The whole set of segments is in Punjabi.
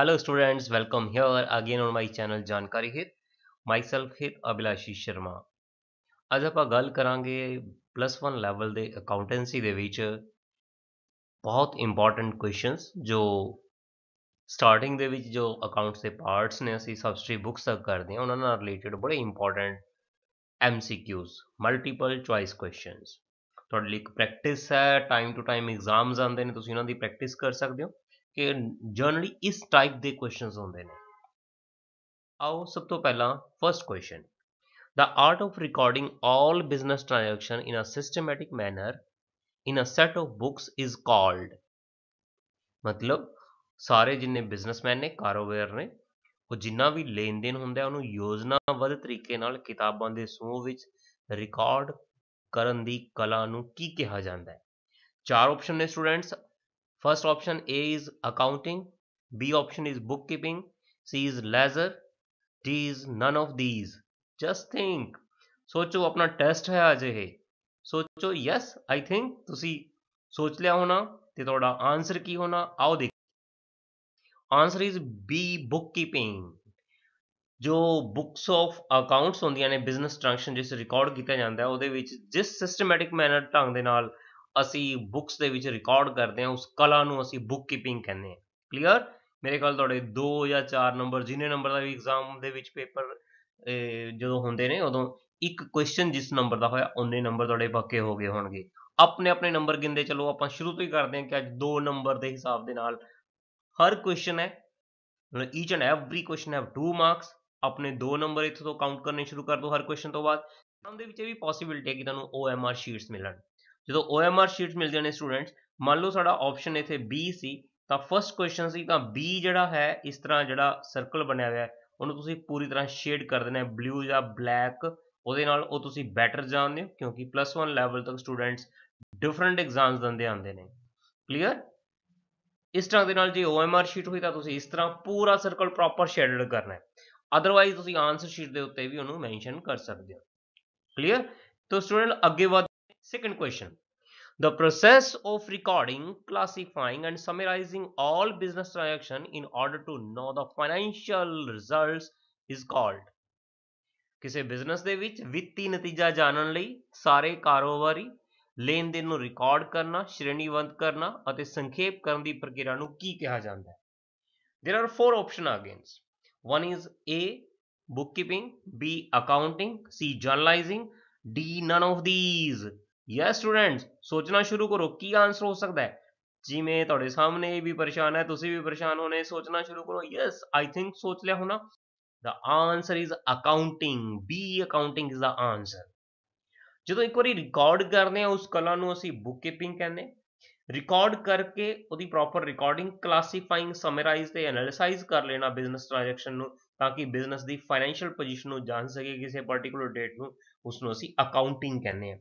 Hello students, welcome here again on my channel ਜਾਣਕਾਰੀ ਹਿਤ myself ਹਿਤ ਅਭਿਲਾਸ਼ੀ ਸ਼ਰਮਾ ਅੱਜ ਆਪਾਂ ਗੱਲ ਕਰਾਂਗੇ ਪਲੱਸ 1 ਲੈਵਲ ਦੇ ਅਕਾਊਂਟੈਂਸੀ ਦੇ ਵਿੱਚ ਬਹੁਤ ਇੰਪੋਰਟੈਂਟ ਕੁਐਸਚਨਸ ਜੋ ਸਟਾਰਟਿੰਗ ਦੇ ਵਿੱਚ ਜੋ ਅਕਾਊਂਟਸ ਦੇ ਪਾਰਟਸ ਨੇ ਅਸੀਂ ਸਬਸਟਰੀ ਬੁੱਕਸ ਤੱਕ ਕਰਦੇ ਹਾਂ ਉਹਨਾਂ ਨਾਲ ਰਿਲੇਟਡ ਬੜੇ important MCQs multiple choice questions ਤੁਹਾਡੇ ਲਈ ਇੱਕ ਪ੍ਰੈਕਟਿਸ ਹੈ ਟਾਈਮ ਟੂ ਟਾਈਮ ਐਗਜ਼ਾਮਸ ਆਉਂਦੇ ਨੇ ਤੁਸੀਂ ਉਹਨਾਂ ਦੀ ਪ੍ਰੈਕਟਿਸ ਕਰ ਸਕਦੇ ਹੋ ਕਿ ਜਰਨਲੀ ਇਸ ਟਾਈਪ ਦੇ ਕੁਐਸਚਨਸ ਹੁੰਦੇ ਨੇ ਆਓ ਸਭ ਤੋਂ ਪਹਿਲਾਂ first question the art of recording all business transaction in a systematic manner in a set of books is called ਮਤਲਬ ਸਾਰੇ ਜਿੰਨੇ ਬਿਜ਼ਨਸਮੈਨ ਨੇ ਕਾਰੋਬਾਰ ਨੇ ਉਹ ਜਿੰਨਾ ਵੀ ਲੈਣ ਦੇਣ ਹੁੰਦਾ ਉਹਨੂੰ ਯੋਜਨਾਬੱਧ ਤਰੀਕੇ ਨਾਲ ਕਿਤਾਬਾਂ ਦੇ ਸਮੂਹ ਵਿੱਚ ਰਿਕਾਰਡ ਕਰਨ ਦੀ ਕਲਾ ਨੂੰ ਕੀ ਕਿਹਾ ਜਾਂਦਾ ਹੈ ਚਾਰ ਆਪਸ਼ਨ ਨੇ students First option A is accounting, B option is bookkeeping, C is leisure, D is none of these. Just think. ਸੋਚੋ ਆਪਣਾ ਟੈਸਟ ਹੈ ਅੱਜ ਇਹ ਸੋਚੋ ਯੈਸ ਆਈ ਥਿੰਕ ਤੁਸੀਂ ਸੋਚ ਲਿਆ ਹੋਣਾ ਤੇ ਤੁਹਾਡਾ ਆਨਸਰ ਕੀ ਹੋਣਾ ਆਓ ਦੇਖ answer is B bookkeeping ਜੋ ਬੁੱਕਸ ਆਫ ਅਕਾਊਂਟਸ ਹੁੰਦੀਆਂ ਨੇ ਬਿਜ਼ਨਸ ਟ੍ਰਾਂਜੈਕਸ਼ਨ ਜਿਸ ਰਿਕਾਰਡ ਕੀਤਾ ਜਾਂਦਾ ਹੈ ਉਹਦੇ ਵਿੱਚ ਜਿਸ ਸਿਸਟਮੈਟਿਕ ਮੈਨਰ ਢੰਗ ਦੇ ਨਾਲ ਅਸੀਂ ਬੁੱਕਸ ਦੇ ਵਿੱਚ ਰਿਕਾਰਡ ਕਰਦੇ ਹਾਂ ਉਸ ਕਲਾ ਨੂੰ ਅਸੀਂ ਬੁੱਕ ਕੀਪਿੰਗ ਕਹਿੰਦੇ ਹਾਂ ਕਲੀਅਰ ਮੇਰੇ ਕੋਲ ਤੁਹਾਡੇ 2 ਜਾਂ 4 ਨੰਬਰ ਜਿੰਨੇ ਨੰਬਰ ਦਾ ਵੀ ਐਗਜ਼ਾਮ ਦੇ ਵਿੱਚ ਪੇਪਰ ਜਦੋਂ ਹੁੰਦੇ ਨੇ ਉਦੋਂ ਇੱਕ ਕੁਐਸਚਨ ਜਿਸ ਨੰਬਰ ਦਾ ਹੋਇਆ ਉਹਨੇ ਨੰਬਰ ਤੁਹਾਡੇ ਪੱਕੇ ਹੋ ਗਏ ਹੋਣਗੇ ਆਪਣੇ ਆਪਣੇ ਨੰਬਰ ਗਿੰਦੇ ਚਲੋ ਆਪਾਂ ਸ਼ੁਰੂ ਤੋਂ ਹੀ ਕਰਦੇ ਹਾਂ ਕਿ ਅੱਜ 2 ਨੰਬਰ ਦੇ ਹਿਸਾਬ ਦੇ ਨਾਲ ਹਰ ਕੁਐਸਚਨ ਹੈ ਮਤਲਬ each and every question have 2 marks ਆਪਣੇ 2 ਨੰਬਰ ਇੱਥੋਂ ਤੋਂ ਕਾਊਂਟ ਕਰਨੇ ਸ਼ੁਰੂ ਕਰ ਦਿਓ ਹਰ ਕੁਐਸਚਨ ਤੋਂ ਬਾਅਦ ਉਹਦੇ ਵਿੱਚ ਇਹ ਵੀ ਪੋਸਿਬਿਲਟੀ ਹੈ ਕਿ ਤੁਹਾਨੂੰ OMR ਸ਼ੀਟਸ ਮਿਲਣ ਜਦੋਂ OMR ਸ਼ੀਟਸ ਮਿਲਦੀਆਂ ਨੇ ਸਟੂਡੈਂਟਸ ਮੰਨ ਲਓ ਸਾਡਾ ਆਪਸ਼ਨ ਇੱਥੇ B ਸੀ ਤਾਂ ਫਰਸਟ ਕੁਐਸਚਨ ਸੀ ਤਾਂ B ਜਿਹੜਾ ਹੈ ਇਸ ਤਰ੍ਹਾਂ ਜਿਹੜਾ ਸਰਕਲ ਬਣਿਆ ਹੋਇਆ ਹੈ ਉਹਨੂੰ ਤੁਸੀਂ ਪੂਰੀ ਤਰ੍ਹਾਂ ਸ਼ੇਡ ਕਰ ਦੇਣਾ ਹੈ ਬਲੂ ਜਾਂ ਬਲੈਕ ਉਹਦੇ ਨਾਲ ਉਹ ਤੁਸੀਂ ਬੈਟਰ ਜਾਣਦੇ ਹੋ ਕਿਉਂਕਿ ਪਲੱਸ 1 ਲੈਵਲ ਤੱਕ ਸਟੂਡੈਂਟਸ ਡਿਫਰੈਂਟ ਐਗਜ਼ਾਮਸ ਦਿੰਦੇ ਆਉਂਦੇ ਨੇ ਕਲੀਅਰ ਇਸ ਤਰ੍ਹਾਂ ਦੇ ਨਾਲ ਜੇ OMR ਸ਼ੀਟ ਹੋਈ ਤਾਂ ਤੁਸੀਂ ਇਸ ਤਰ੍ਹਾਂ ਪੂਰਾ ਸਰਕਲ ਪ੍ਰੋਪਰ ਸ਼ੇਡਡ ਕਰਨਾ ਹੈ ਅਦਰਵਾਈਜ਼ ਤੁਸੀਂ ਆਨਸਰ ਸ਼ੀਟ ਦੇ ਉੱਤੇ ਵੀ ਉਹਨੂੰ ਮੈਂਸ਼ਨ ਕਰ ਸਕਦੇ ਹੋ ਕਲੀਅਰ ਤਾਂ ਸਟੂਡੈਂਟ ਅੱਗੇ ਵੱਧ Second question. The process of recording, classifying and summarizing all business transaction in order to know the financial results is called ਕਿਸੇ ਬਿਜ਼ਨਸ ਦੇ ਵਿੱਚ ਵਿੱਤੀ ਨਤੀਜਾ ਜਾਣਨ ਲਈ ਸਾਰੇ ਕਾਰੋਬਾਰੀ ਲੈਣ ਦੇਣ ਨੂੰ ਰਿਕਾਰਡ ਕਰਨਾ ਸ਼੍ਰੇਣੀਬੰਦ ਕਰਨਾ ਅਤੇ ਸੰਖੇਪ ਕਰਨ ਦੀ ਪ੍ਰਕਿਰਿਆ ਨੂੰ ਕੀ ਕਿਹਾ ਜਾਂਦਾ ਹੈ there are four option against one is a bookkeeping b accounting c journalizing d none of these yes students ਸੋਚਣਾ ਸ਼ੁਰੂ ਕਰੋ ਕੀ ਆਨਸਰ ਹੋ ਸਕਦਾ ਹੈ ਜਿਵੇਂ ਤੁਹਾਡੇ ਸਾਹਮਣੇ ਇਹ ਵੀ ਪਰੇਸ਼ਾਨ ਹੈ ਤੁਸੀਂ ਵੀ ਪਰੇਸ਼ਾਨ ਹੋਨੇ ਸੋਚਣਾ ਸ਼ੁਰੂ ਕਰੋ ਯੈਸ ਆਈ ਥਿੰਕ ਸੋਚ ਲਿਆ ਹੋਣਾ the answer is accounting B accounting is the answer ਜਦੋਂ ਇੱਕ ਵਾਰੀ ਰਿਕਾਰਡ ਕਰਦੇ ਆ ਉਸ ਕਲਾ ਨੂੰ ਅਸੀਂ ਬੁੱਕ ਕੀਪਿੰਗ ਕਹਿੰਦੇ ਰਿਕਾਰਡ ਕਰਕੇ ਉਹਦੀ ਪ੍ਰੋਪਰ ਰਿਕਾਰਡਿੰਗ ਕਲਾਸੀਫਾਈਂਗ ਸਮਰਾਈਜ਼ ਤੇ ਐਨਲਾਈਜ਼ ਕਰ ਲੈਣਾ ਬਿਜ਼ਨਸ ਟ੍ਰਾਂਜੈਕਸ਼ਨ ਨੂੰ ਤਾਂ ਕਿ ਬਿਜ਼ਨਸ ਦੀ ਫਾਈਨੈਂਸ਼ੀਅਲ ਪੋਜੀਸ਼ਨ ਨੂੰ ਜਾਣ ਸਕੇ ਕਿਸੇ ਪਾਰਟਿਕੂਲਰ ਡੇਟ ਨੂੰ ਉਸ ਨੂੰ ਅਸੀਂ ਅਕਾਊਂਟਿੰਗ ਕਹਿੰਦੇ ਆ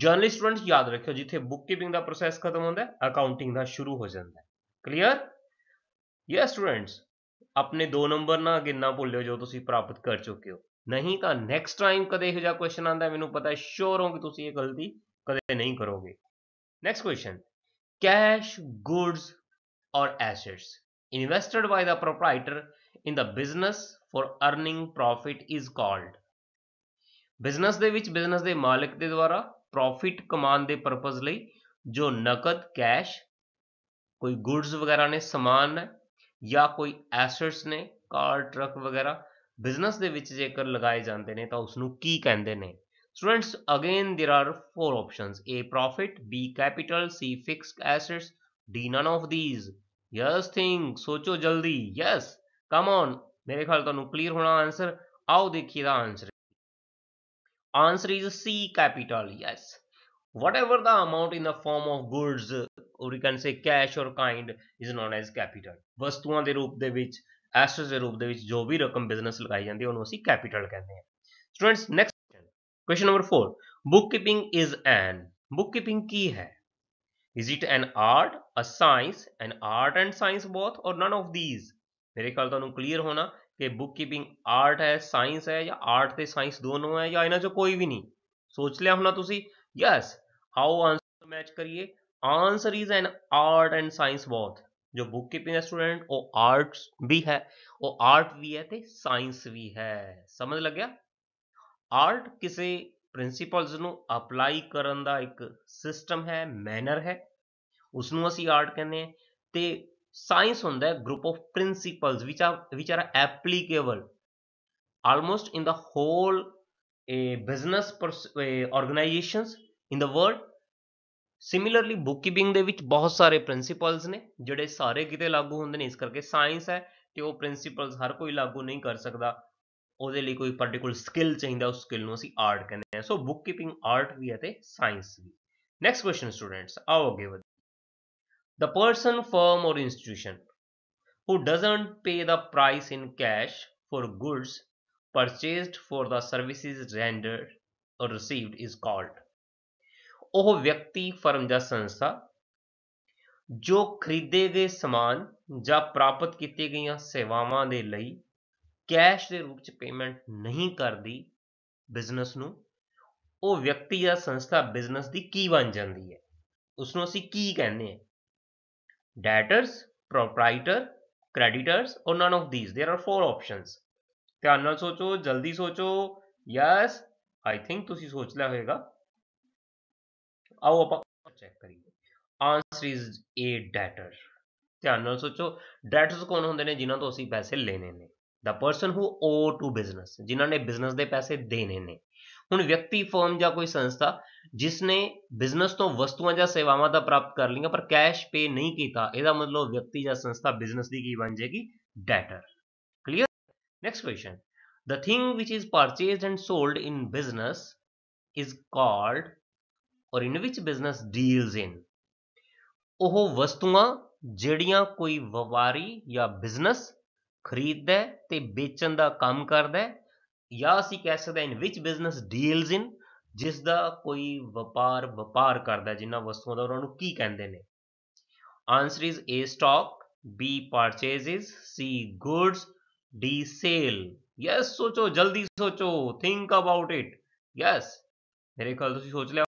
ਜਰਨਲਿਸਟ ਸਟੂਡੈਂਟ ਯਾਦ ਰੱਖਿਓ ਜਿੱਥੇ ਬੁੱਕ ਕੀਪਿੰਗ ਦਾ ਪ੍ਰੋਸੈਸ ਖਤਮ ਹੁੰਦਾ ਹੈ ਅਕਾਊਂਟਿੰਗ ਦਾ ਸ਼ੁਰੂ ਹੋ ਜਾਂਦਾ ਹੈ ਕਲੀਅਰ ਯੈਸ ਸਟੂਡੈਂਟਸ ਆਪਣੇ ਦੋ ਨੰਬਰ ਨਾ ਅੱਗੇ ਭੁੱਲਿਓ ਜੋ ਤੁਸੀਂ ਪ੍ਰਾਪਤ ਕਰ ਚੁੱਕੇ ਹੋ ਨਹੀਂ ਤਾਂ ਨੈਕਸਟ ਟਾਈਮ ਕਦੇ ਇਹੋ ਜਿਹਾ ਕੁਐਸਚਨ ਆਂਦਾ ਮੈਨੂੰ ਪਤਾ ਹੈ ਸ਼ੋਰ ਹਾਂ ਕਿ ਤੁਸੀਂ ਇਹ ਗਲਤੀ ਕਦੇ ਨਹੀਂ ਕਰੋਗੇ next question cash goods or assets invested by the proprietor in the business for earning profit is called business ਦੇ ਵਿੱਚ ਬਿਜ਼ਨਸ ਦੇ ਮਾਲਕ ਦੇ ਦੁਆਰਾ ਪ੍ਰੋਫਿਟ ਕਮਾਉਣ ਦੇ ਪਰਪਸ ਲਈ ਜੋ ਨਕਦ ਕੈਸ਼ ਕੋਈ ਗੁੱਡਸ ਵਗੈਰਾ ਨੇ ਸਮਾਨ ਜਾਂ ਕੋਈ ਐਸੈਟਸ ਨੇ ਕਾਰ ਟਰੱਕ ਵਗੈਰਾ ਬਿਜ਼ਨਸ ਦੇ ਵਿੱਚ ਜੇਕਰ ਲਗਾਏ ਜਾਂਦੇ ਨੇ ਤਾਂ ਉਸ ਨੂੰ ਕੀ ਕਹਿੰਦੇ ਨੇ students again there are four options A profit B capital C fixed assets D none of these yes think ਸੋਚੋ ਜਲਦੀ ਯਸ ਕਮ ਆਨ ਮੇਰੇ ਖਿਆਲ ਤੁਹਾਨੂੰ ਕਲੀਅਰ ਹੋਣਾ ਆਨਸਰ ਆਓ ਦੇਖੀਏ the answer Answer is C capital, yes. Whatever the amount in the form of goods or you can say cash or kind is known as capital. ਵਸਤੂਆਂ ਦੇ ਰੂਪ ਦੇ ਵਿੱਚ ਐਸੈਟਸ ਦੇ ਰੂਪ ਦੇ ਵਿੱਚ ਜੋ ਵੀ ਰਕਮ ਬਿਜ਼ਨਸ ਲਗਾਈ ਜਾਂਦੀ ਹੈ ਉਹਨੂੰ ਅਸੀਂ ਕੈਪੀਟਲ ਕਹਿੰਦੇ ਹਾਂ students next question number 4 bookkeeping is an bookkeeping ਕੀ ਹੈ is it an art a science an art and science both or none of these ਮੇਰੇ ਖਿਆਲ ਤੁਹਾਨੂੰ ਕਲੀਅਰ ਹੋਣਾ ਕਿ ਬੁੱਕ ਕੀਪਿੰਗ ਆਰਟ ਹੈ ਸਾਇੰਸ ਹੈ ਜਾਂ ਆਰਟ ਤੇ ਸਾਇੰਸ ਦੋਨੋਂ ਹੈ ਜਾਂ ਇਹਨਾਂ ਚੋਂ ਕੋਈ ਵੀ ਨਹੀਂ ਸੋਚ ਲਿਆ ਹੋਣਾ ਤੁਸੀਂ ਯੈਸ ਹਾਊ ਆਨਸਰ ਮੈਚ ਕਰੀਏ answer is an art and science both ਜੋ ਬੁੱਕ ਕੀਪਿੰਗ ਦਾ ਸਟੂਡੈਂਟ ਉਹ ਆਰਟਸ ਵੀ ਹੈ ਉਹ ਆਰਟ ਵੀ ਹੈ ਤੇ ਸਾਇੰਸ ਵੀ ਹੈ ਸਮਝ ਲੱਗਿਆ ਆਰਟ ਕਿਸੇ ਪ੍ਰਿੰਸੀਪਲਸ ਨੂੰ ਅਪਲਾਈ ਕਰਨ ਦਾ ਇੱਕ ਸਿਸਟਮ ਹੈ ਮੈਨਰ ਹੈ ਉਸ ਨੂੰ ਅਸੀਂ ਆਰਟ ਕਹਿੰਦੇ ਹਾਂ ਤੇ ਸਾਇੰਸ ਹੁੰਦਾ ਹੈ ਗਰੁੱਪ ਆਫ ਪ੍ਰਿੰਸੀਪਲਸ ਵਿਚ ਆ ਵਿਚ ਆ applicable almost in the whole a business organisations in the world similarly keeping ਦੇ ਵਿੱਚ ਬਹੁਤ ਸਾਰੇ ਪ੍ਰਿੰਸੀਪਲਸ ਨੇ ਜਿਹੜੇ ਸਾਰੇ ਕਿਤੇ ਲਾਗੂ ਹੁੰਦੇ ਨੇ ਇਸ ਕਰਕੇ ਸਾਇੰਸ ਹੈ ਤੇ ਉਹ ਪ੍ਰਿੰਸੀਪਲਸ ਹਰ ਕੋਈ ਲਾਗੂ ਨਹੀਂ ਕਰ ਸਕਦਾ ਉਹਦੇ ਲਈ ਕੋਈ ਪਾਰਟਿਕੂਲਰ ਸਕਿੱਲ ਚਾਹੀਦਾ ਉਸ ਸਕਿੱਲ ਨੂੰ ਅਸੀਂ ਆਰਟ ਕਹਿੰਦੇ ਆ ਸੋ ਬੁੱਕ ਕੀਪਿੰਗ ਆਰਟ ਵੀ ਹੈ ਤੇ ਸਾਇੰਸ ਵੀ ਨੈਕਸਟ ਕੁਐਸਚਨ ਸਟੂਡੈਂਟਸ ਆਓ ਅੱਗੇ The person, firm or institution who doesn't pay the price in cash for goods purchased for the services rendered or received is called ਉਹ ਵਿਅਕਤੀ ਫਰਮ ਜਾਂ ਸੰਸਥਾ ਜੋ ਖਰੀਦੇ ਗਏ ਸਮਾਨ ਜਾਂ ਪ੍ਰਾਪਤ ਕੀਤੀ ਗਈਆਂ ਸੇਵਾਵਾਂ ਦੇ ਲਈ ਕੈਸ਼ ਦੇ ਰੂਪ ਚ ਪੇਮੈਂਟ ਨਹੀਂ ਕਰਦੀ ਬਿਜ਼ਨਸ ਨੂੰ ਉਹ ਵਿਅਕਤੀ ਜਾਂ ਸੰਸਥਾ ਬਿਜ਼ਨਸ ਦੀ ਕੀ ਬਣ ਜਾਂਦੀ ਹੈ ਉਸ ਨੂੰ ਅਸੀਂ ਕੀ ਕਹਿੰਦੇ ਹਾਂ debtors, proprietor, creditors or none of these. There are four options. ਧਿਆਨ ਨਾਲ ਸੋਚੋ ਜਲਦੀ ਸੋਚੋ ਯੈਸ ਆਈ ਥਿੰਕ ਤੁਸੀਂ ਸੋਚ ਲਿਆ ਹੋਵੇਗਾ ਆਓ ਆਪਾਂ ਚੈੱਕ ਕਰੀਏ ਆਨਸਰ ਇਜ਼ ਏ ਡੈਟਰ ਧਿਆਨ ਨਾਲ ਸੋਚੋ ਡੈਟਰਸ ਕੌਣ ਹੁੰਦੇ ਨੇ ਜਿਨ੍ਹਾਂ ਤੋਂ ਅਸੀਂ ਪੈਸੇ ਲੈਣੇ ਨੇ the person who owe to business ਜਿਨ੍ਹਾਂ ਨੇ ਬਿਜ਼ਨਸ ਦੇ ਪੈਸੇ ਦੇਣੇ ਨੇ ਹੁਣ ਵਿਅਕਤੀ ਫਰਮ ਜਾਂ ਕੋਈ ਸੰਸਥਾ ਜਿਸ ਨੇ ਬਿਜ਼ਨਸ ਤੋਂ ਵਸਤੂਆਂ ਜਾਂ ਸੇਵਾਵਾਂ ਦਾ ਪ੍ਰਾਪਤ ਕਰ ਲਈਆਂ ਪਰ ਕੈਸ਼ ਪੇ ਨਹੀਂ ਕੀਤਾ ਇਹਦਾ ਮਤਲਬ ਵਿਅਕਤੀ ਜਾਂ ਸੰਸਥਾ ਬਿਜ਼ਨਸ ਦੀ ਕੀ ਬਣ ਜਾਏਗੀ debtor clear next question the thing which is purchased and sold in business is called or in which business deals ਇਨ ਉਹ ਵਸਤੂਆਂ ਜਿਹੜੀਆਂ ਕੋਈ ਵਪਾਰੀ ਜਾਂ ਬਿਜ਼ਨਸ ਖਰੀਦਦਾ ਤੇ ਵੇਚਣ ਦਾ ਕੰਮ ਕਰਦਾ ਜਾਂ ਅਸੀਂ ਕਹਿ ਸਕਦੇ ਹਾਂ ਇਨ ਵਿਚ ਬਿਜ਼ਨਸ ਡੀਲਸ ਇਨ ਜਿਸ ਦਾ ਕੋਈ ਵਪਾਰ ਵਪਾਰ ਕਰਦਾ ਜਿੰਨਾ ਵਸਤੂਆਂ ਦਾ ਉਹਨਾਂ ਨੂੰ ਕੀ ਕਹਿੰਦੇ ਨੇ answer is A stock B purchases C goods D sale yes ਸੋਚੋ ਜਲਦੀ ਸੋਚੋ ਥਿੰਕ ਅਬਾਊਟ ਇਟ ਯੈਸ ਮੇਰੇ ਖਿਆਲ ਤੁਸੀਂ ਸੋਚ ਲਿਆ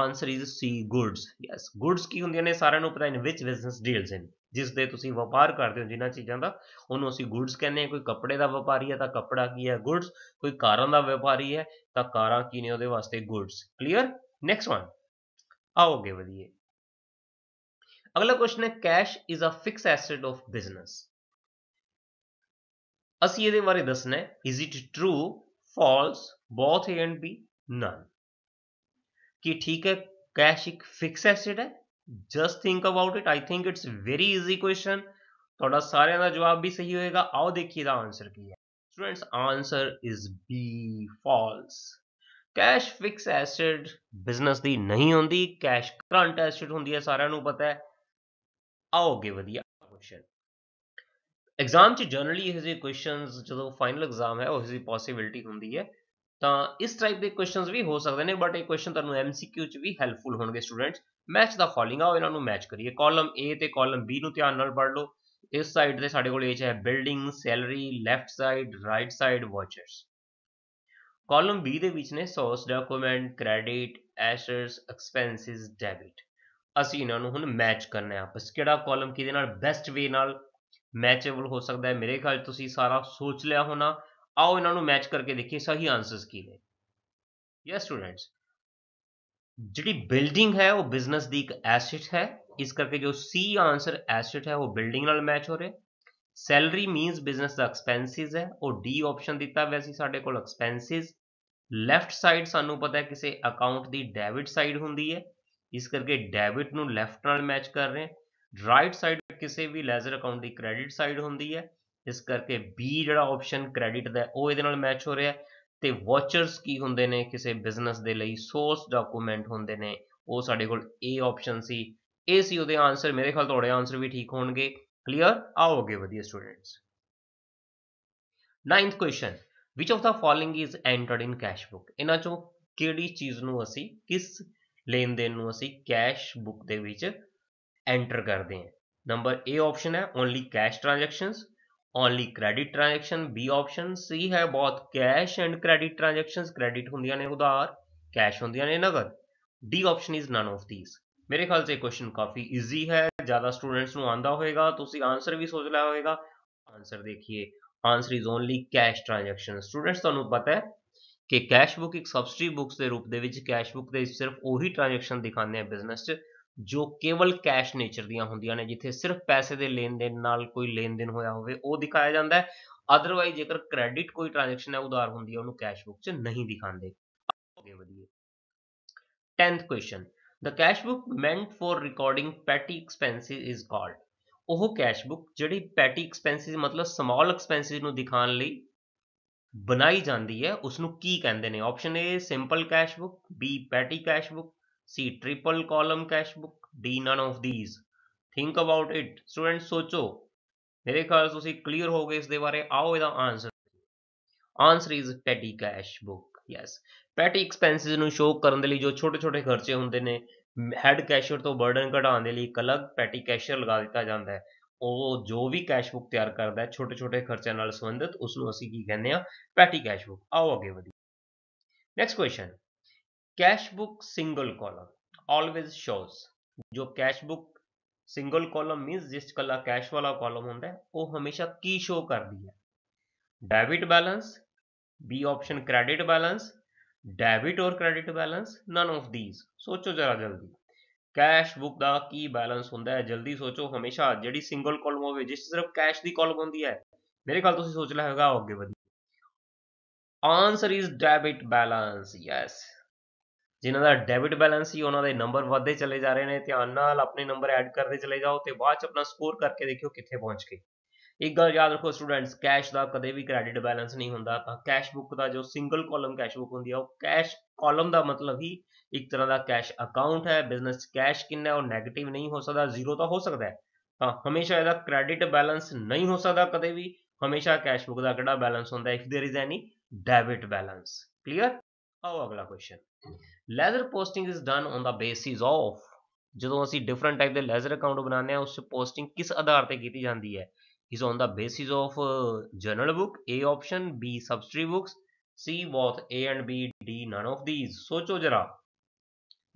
answer is C goods yes goods ਕੀ ਹੁੰਦੀਆਂ ਨੇ ਸਾਰਿਆਂ ਨੂੰ ਪਤਾ ਇਨ ਵਿਚ ਬਿਜ਼ਨਸ ਡੀਲਸ ਇਨ ਜਿਸ ਦੇ ਤੁਸੀਂ ਵਪਾਰ ਕਰਦੇ ਹੋ ਜਿਨ੍ਹਾਂ ਚੀਜ਼ਾਂ ਦਾ ਉਹਨੂੰ ਅਸੀਂ ਗੁੱਡਸ ਕਹਿੰਦੇ ਹਾਂ ਕੋਈ ਕੱਪੜੇ ਦਾ ਵਪਾਰੀ ਹੈ ਤਾਂ ਕੱਪੜਾ ਕੀ ਹੈ ਗੁੱਡਸ ਕੋਈ ਕਾਰਾਂ ਦਾ ਵਪਾਰੀ ਹੈ ਤਾਂ ਕਾਰਾਂ ਕੀ ਨੇ ਉਹਦੇ ਵਾਸਤੇ ਗੁੱਡਸ ਕਲੀਅਰ ਨੈਕਸਟ ਵਨ ਆਓ ਅੱਗੇ ਵਧੀਏ ਅਗਲਾ ਕੁਐਸਚਨ ਹੈ cash is a fix asset of business ਅਸੀਂ ਇਹਦੇ ਬਾਰੇ ਦੱਸਣਾ ਹੈ is it true false both A and B none ਕੀ ਠੀਕ ਹੈ ਕੈਸ਼ ਇੱਕ ਫਿਕਸ ਐਸੈਟ ਹੈ just think about it I think it's very easy question ਤੁਹਾਡਾ ਸਾਰਿਆਂ ਦਾ ਜਵਾਬ ਵੀ ਸਹੀ ਹੋਏਗਾ ਆਓ ਦੇਖੀਏ ਦਾ ਆਨਸਰ ਕੀ ਹੈ students answer is B false cash fix asset business ਦੀ ਨਹੀਂ ਹੁੰਦੀ ਕੈਸ਼ ਕਰੰਟ ਐਸੈਟ ਹੁੰਦੀ ਹੈ ਸਾਰਿਆਂ ਨੂੰ ਪਤਾ ਹੈ ਆਓ ਅੱਗੇ ਵਧੀਆ ਕੁਐਸਚਨ ਐਗਜ਼ਾਮ 'ਚ ਜਨਰਲੀ ਇਹ ਜਿਹੇ ਕੁਐਸਚਨਸ ਜਦੋਂ ਫਾਈਨਲ ਐਗਜ਼ਾਮ ਹੈ ਉਹ ਜਿਹੀ ਪੋਸਿਬਿਲਟੀ ਹੁੰਦੀ ਹੈ ਤਾਂ ਇਸ ਟਾਈਪ ਦੇ ਕੁਐਸਚਨਸ ਵੀ ਹੋ ਸਕਦੇ ਨੇ ਬਟ ਇਹ ਕੁਐਸਚਨ ਤੁਹਾਨੂੰ ਐਮਸੀਕਿਊ 'ਚ ਵੀ ਹੈਲਪਫੁਲ ਹੋਣਗੇ ਸਟੂਡੈਂਟਸ ਮੈਚ ਦਾ ਫਾਲਿੰਗ ਆ ਇਹਨਾਂ ਨੂੰ ਮੈਚ ਕਰੀਏ ਕਾਲਮ A ਤੇ ਕਾਲਮ B ਨੂੰ ਧਿਆਨ ਨਾਲ ਪੜ੍ਹ ਲਓ ਇਸ ਸਾਈਡ ਤੇ ਸਾਡੇ ਕੋਲ ਇਹ ਹੈ building salary left side right side vouchers column B ਦੇ ਵਿੱਚ ਨੇ source document credit assets expenses debit ਅਸੀਂ ਇਹਨਾਂ ਨੂੰ ਹੁਣ ਮੈਚ ਕਰਨਾ ਹੈ ਆਪਸ ਕਿਹੜਾ ਕਾਲਮ ਕਿਹਦੇ ਨਾਲ ਬੈਸਟ ਵੇ ਨਾਲ ਮੈਚੇਬਲ ਹੋ ਸਕਦਾ ਹੈ ਮੇਰੇ ਖਿਆਲ ਤੁਸੀਂ ਸਾਰਾ ਸੋਚ ਲਿਆ ਹੋਣਾ ਆਓ ਇਹਨਾਂ ਨੂੰ ਮੈਚ ਕਰਕੇ ਦੇਖੀਏ ਸਹੀ ਆਨਸਰਸ ਕੀ ਨੇ ਯੈਸ ਸਟੂਡੈਂਟਸ ਜਿਹੜੀ ਬਿਲਡਿੰਗ ਹੈ ਉਹ ਬਿਜ਼ਨਸ ਦੀ ਇੱਕ ਐਸੈਟ ਹੈ ਇਸ ਕਰਕੇ ਜੋ ਸੀ ਆਨਸਰ ਐਸੈਟ ਹੈ ਉਹ ਬਿਲਡਿੰਗ ਨਾਲ ਮੈਚ ਹੋ ਰਿਹਾ ਸੈਲਰੀ ਮੀਨਸ ਬਿਜ਼ਨਸ ਦਾ ਐਕਸਪੈਂਸਿਸ ਹੈ ਉਹ ਡੀ ਆਪਸ਼ਨ ਦਿੱਤਾ ਹੋਇਆ ਸੀ ਸਾਡੇ ਕੋਲ ਐਕਸਪੈਂਸਿਸ ਲੈਫਟ ਸਾਈਡ ਸਾਨੂੰ ਪਤਾ ਹੈ ਕਿਸੇ ਅਕਾਊਂਟ ਦੀ ਡੈਬਿਟ ਸਾਈਡ ਹੁੰਦੀ ਹੈ ਇਸ ਕਰਕੇ ਡੈਬਿਟ ਨੂੰ ਲੈਫਟ ਨਾਲ ਮੈਚ ਕਰ ਰਹੇ ਹਾਂ ਰਾਈਟ ਸਾਈਡ ਕਿਸੇ ਵੀ ਲੈਜ਼ਰ ਅਕਾਊਂਟ ਦੀ ਕ੍ਰੈਡਿਟ ਸਾਈਡ ਹੁੰਦੀ ਹੈ ਇਸ ਕਰਕੇ ਬੀ ਜਿਹੜਾ ਆਪਸ਼ਨ ਕ੍ਰੈਡਿਟ ਦਾ ਉਹ ਇਹਦੇ ਨਾਲ ਮੈਚ ਹੋ ਰਿਹਾ ਹੈ ਤੇ ਵਾਚਰਸ ਕੀ ਹੁੰਦੇ ਨੇ ਕਿਸੇ ਬਿਜ਼ਨਸ ਦੇ ਲਈ ਸੋਰਸ ਡਾਕੂਮੈਂਟ ਹੁੰਦੇ ਨੇ ਉਹ ਸਾਡੇ ਕੋਲ A ਆਪਸ਼ਨ ਸੀ ਏ ਸੀ ਉਹਦੇ ਆਨਸਰ ਮੇਰੇ ਖਿਆਲ ਤੁਹਾਡੇ ਆਨਸਰ ਵੀ ਠੀਕ ਹੋਣਗੇ ਕਲੀਅਰ ਆਓਗੇ ਵਧੀਆ students 9th question which of the following is entered in cash book ਇਹਨਾਂ ਚੋਂ ਕਿਹੜੀ ਚੀਜ਼ ਨੂੰ ਅਸੀਂ ਕਿਸ ਲੈਣ ਦੇਣ ਨੂੰ ਅਸੀਂ ਕੈਸ਼ ਬੁੱਕ ਦੇ ਵਿੱਚ ਐਂਟਰ ਕਰਦੇ ਹਾਂ ਨੰਬਰ A ਆਪਸ਼ਨ ਹੈ only cash transactions only credit transaction B option C ਹੈ ਬਹੁਤ cash and credit transactions credit ਹੁੰਦੀਆਂ ਨੇ ਉਧਾਰ ਕੈਸ਼ ਹੁੰਦੀਆਂ ਨੇ ਨਗਦ D option is none of these ਮੇਰੇ ਖਿਆਲ ਸੇ ਕੁਐਸਚਨ ਕਾਫੀ ਈਜ਼ੀ ਹੈ ਜ਼ਿਆਦਾ ਸਟੂਡੈਂਟਸ ਨੂੰ ਆਂਦਾ ਹੋਵੇਗਾ ਤੁਸੀਂ ਆਨਸਰ ਵੀ ਸੋਚ ਲਿਆ ਹੋਵੇਗਾ ਆਨਸਰ ਦੇਖੀਏ answer is only cash transaction students ਤੁਹਾਨੂੰ ਪਤਾ ਹੈ ਕਿ ਕੈਸ਼ ਬੁੱਕ ਇੱਕ ਸਬਸਿਡੀ ਬੁੱਕਸ ਦੇ ਰੂਪ ਦੇ ਵਿੱਚ ਕੈਸ਼ ਬੁੱਕ ਦੇ ਸਿਰਫ ਉਹੀ ਟ੍ਰਾਂਜੈਕਸ਼ਨ ਦਿਖਾਉਂਦੇ ਆ ਬਿਜ਼ਨਸ 'ਚ ਜੋ ਕੇਵਲ ਕੈਸ਼ ਨੇਚਰ ਦੀਆਂ ਹੁੰਦੀਆਂ ਨੇ ਜਿੱਥੇ ਸਿਰਫ ਪੈਸੇ ਦੇ ਲੈਣ-ਦੇਣ ਨਾਲ ਕੋਈ ਲੈਣ-ਦੇਣ ਹੋਇਆ ਹੋਵੇ ਉਹ ਦਿਖਾਇਆ ਜਾਂਦਾ ਹੈ ਅਦਰਵਾਈਜ਼ ਜੇਕਰ ਕ੍ਰੈਡਿਟ ਕੋਈ ਟ੍ਰਾਂਜੈਕਸ਼ਨ ਹੈ ਉਧਾਰ ਹੁੰਦੀ ਹੈ ਉਹਨੂੰ ਕੈਸ਼ ਬੁੱਕ 'ਚ ਨਹੀਂ ਦਿਖਾਉਂਦੇ ਅੱਗੇ ਵਧੀਏ 10th question the cash book meant for recording petty expenses is called ਉਹ ਕੈਸ਼ ਬੁੱਕ ਜਿਹੜੀ ਪੈਟੀ ਐਕਸਪੈਂਸਿਸ ਮਤਲਬ ਸਮਾਲ ਐਕਸਪੈਂਸਿਸ ਨੂੰ ਦਿਖਾਉਣ ਲਈ ਬਣਾਈ ਜਾਂਦੀ ਹੈ ਉਸ ਨੂੰ ਕੀ ਕਹਿੰਦੇ ਨੇ option A simple cash book B petty cash book C. Triple column cash book. D. None of these. Think about it. Students ਸੋਚੋ ਮੇਰੇ ਖਿਆਲ ਤੁਸੀਂ ਕਲੀਅਰ ਹੋਗੇ ਇਸ ਦੇ ਬਾਰੇ ਆਓ ਇਹਦਾ answer answer is petty cash book yes petty expenses ਨੂੰ ਸ਼ੋਅ ਕਰਨ ਦੇ ਲਈ ਜੋ ਛੋਟੇ-ਛੋਟੇ ਖਰਚੇ ਹੁੰਦੇ ਨੇ ਹੈਡ ਕੈਸ਼ਰ ਤੋਂ ਬਰਡਨ ਘਟਾਉਣ ਦੇ ਲਈ ਇੱਕ ਅਲੱਗ ਪੈਟੀ ਕੈਸ਼ਰ ਲਗਾ ਦਿੱਤਾ ਜਾਂਦਾ ਹੈ ਉਹ ਜੋ ਵੀ ਕੈਸ਼ ਬੁੱਕ ਤਿਆਰ ਕਰਦਾ ਹੈ ਛੋਟੇ-ਛੋਟੇ ਖਰਚਿਆਂ ਨਾਲ ਸੰਬੰਧਿਤ ਉਸ ਨੂੰ ਅਸੀਂ ਕੀ ਕਹਿੰਦੇ ਆ ਪੈਟੀ ਕੈਸ਼ ਬੁੱਕ ਆਓ ਅੱਗੇ ਵਧੀਏ next question cash book single column always shows जो cash book single column mean जिस कला कैश वाला कॉलम होता है वो हमेशा की शो करती है debit balance B option credit balance debit और credit balance none of these सोचो जरा जल्दी कैश बुक का की बैलेंस होंगे जल्दी सोचो हमेशा जी सिंगल कॉलम हो ਹੋਵੇ ਜਿਸ ਸਿਰਫ ਕੈਸ਼ ਦੀ ਕਾਲਮ ਹੁੰਦੀ ਹੈ ਮੇਰੇ ਖਿਆਲ ਤੁਸੀਂ ਸੋਚ ਲਿਆ ਹੋਗਾ ਅੱਗੇ ਵਧੀ ਆਨਸਰ ਇਜ਼ ਡੈਬਿਟ ਜਿਨ੍ਹਾਂ ਦਾ ਡੈਬਿਟ ਬੈਲੈਂਸ ਸੀ ਉਹਨਾਂ ਦੇ ਨੰਬਰ ਵੱਧਦੇ ਚਲੇ ਜਾ ਰਹੇ ਨੇ ਧਿਆਨ ਨਾਲ ਆਪਣੇ ਨੰਬਰ ਐਡ ਕਰਦੇ ਚਲੇ ਜਾਓ ਤੇ ਬਾਅਦ ਚ ਆਪਣਾ ਸਕੋਰ ਕਰਕੇ ਦੇਖਿਓ ਕਿੱਥੇ ਪਹੁੰਚ ਗਏ ਇੱਕ ਗੱਲ ਯਾਦ ਰੱਖੋ ਸਟੂਡੈਂਟਸ ਕੈਸ਼ ਦਾ ਕਦੇ ਵੀ ਕ੍ਰੈਡਿਟ ਬੈਲੈਂਸ ਨਹੀਂ ਹੁੰਦਾ ਤਾਂ ਕੈਸ਼ ਬੁੱਕ ਦਾ ਜੋ ਸਿੰਗਲ ਕਾਲਮ ਕੈਸ਼ ਬੁੱਕ ਹੁੰਦੀ ਆ ਉਹ ਕੈਸ਼ ਕਾਲਮ ਦਾ ਮਤਲਬ ਹੀ ਇੱਕ ਤਰ੍ਹਾਂ ਦਾ ਕੈਸ਼ ਅਕਾਊਂਟ ਹੈ ਬਿਜ਼ਨਸ ਕੈਸ਼ ਕਿੰਨਾ ਹੈ ਉਹ 네ਗੇਟਿਵ ਨਹੀਂ ਹੋ ਸਕਦਾ ਜ਼ੀਰੋ ਤਾਂ ਹੋ ਸਕਦਾ ਹੈ ਤਾਂ ਹਮੇਸ਼ਾ ਇਹਦਾ ਕ੍ਰੈਡਿਟ ਬੈਲੈਂਸ ਨਹੀਂ ਹੋ ਸਕਦਾ ਕਦੇ ਵੀ ਹਮੇਸ਼ਾ ਕੈਸ਼ ਬੁੱਕ ਦਾ ਕਿਹੜਾ ਬੈਲੈਂਸ ਹੁੰਦਾ if there is any debit balance clear ਆਓ ਅਗਲਾ question ledger posting is done on the basis of ਜਦੋਂ ਅਸੀਂ ਡਿਫਰੈਂਟ ਟਾਈਪ ਦੇ ਲੈਜ਼ਰ ਅਕਾਊਂਟ ਬਣਾਉਂਦੇ ਆ ਉਸ ਪੋਸਟਿੰਗ ਕਿਸ ਆਧਾਰ ਤੇ ਕੀਤੀ ਜਾਂਦੀ ਹੈ ਇਸ on the basis of journal book A option B subsidiary books C both A and B D none of these ਸੋਚੋ ਜਰਾ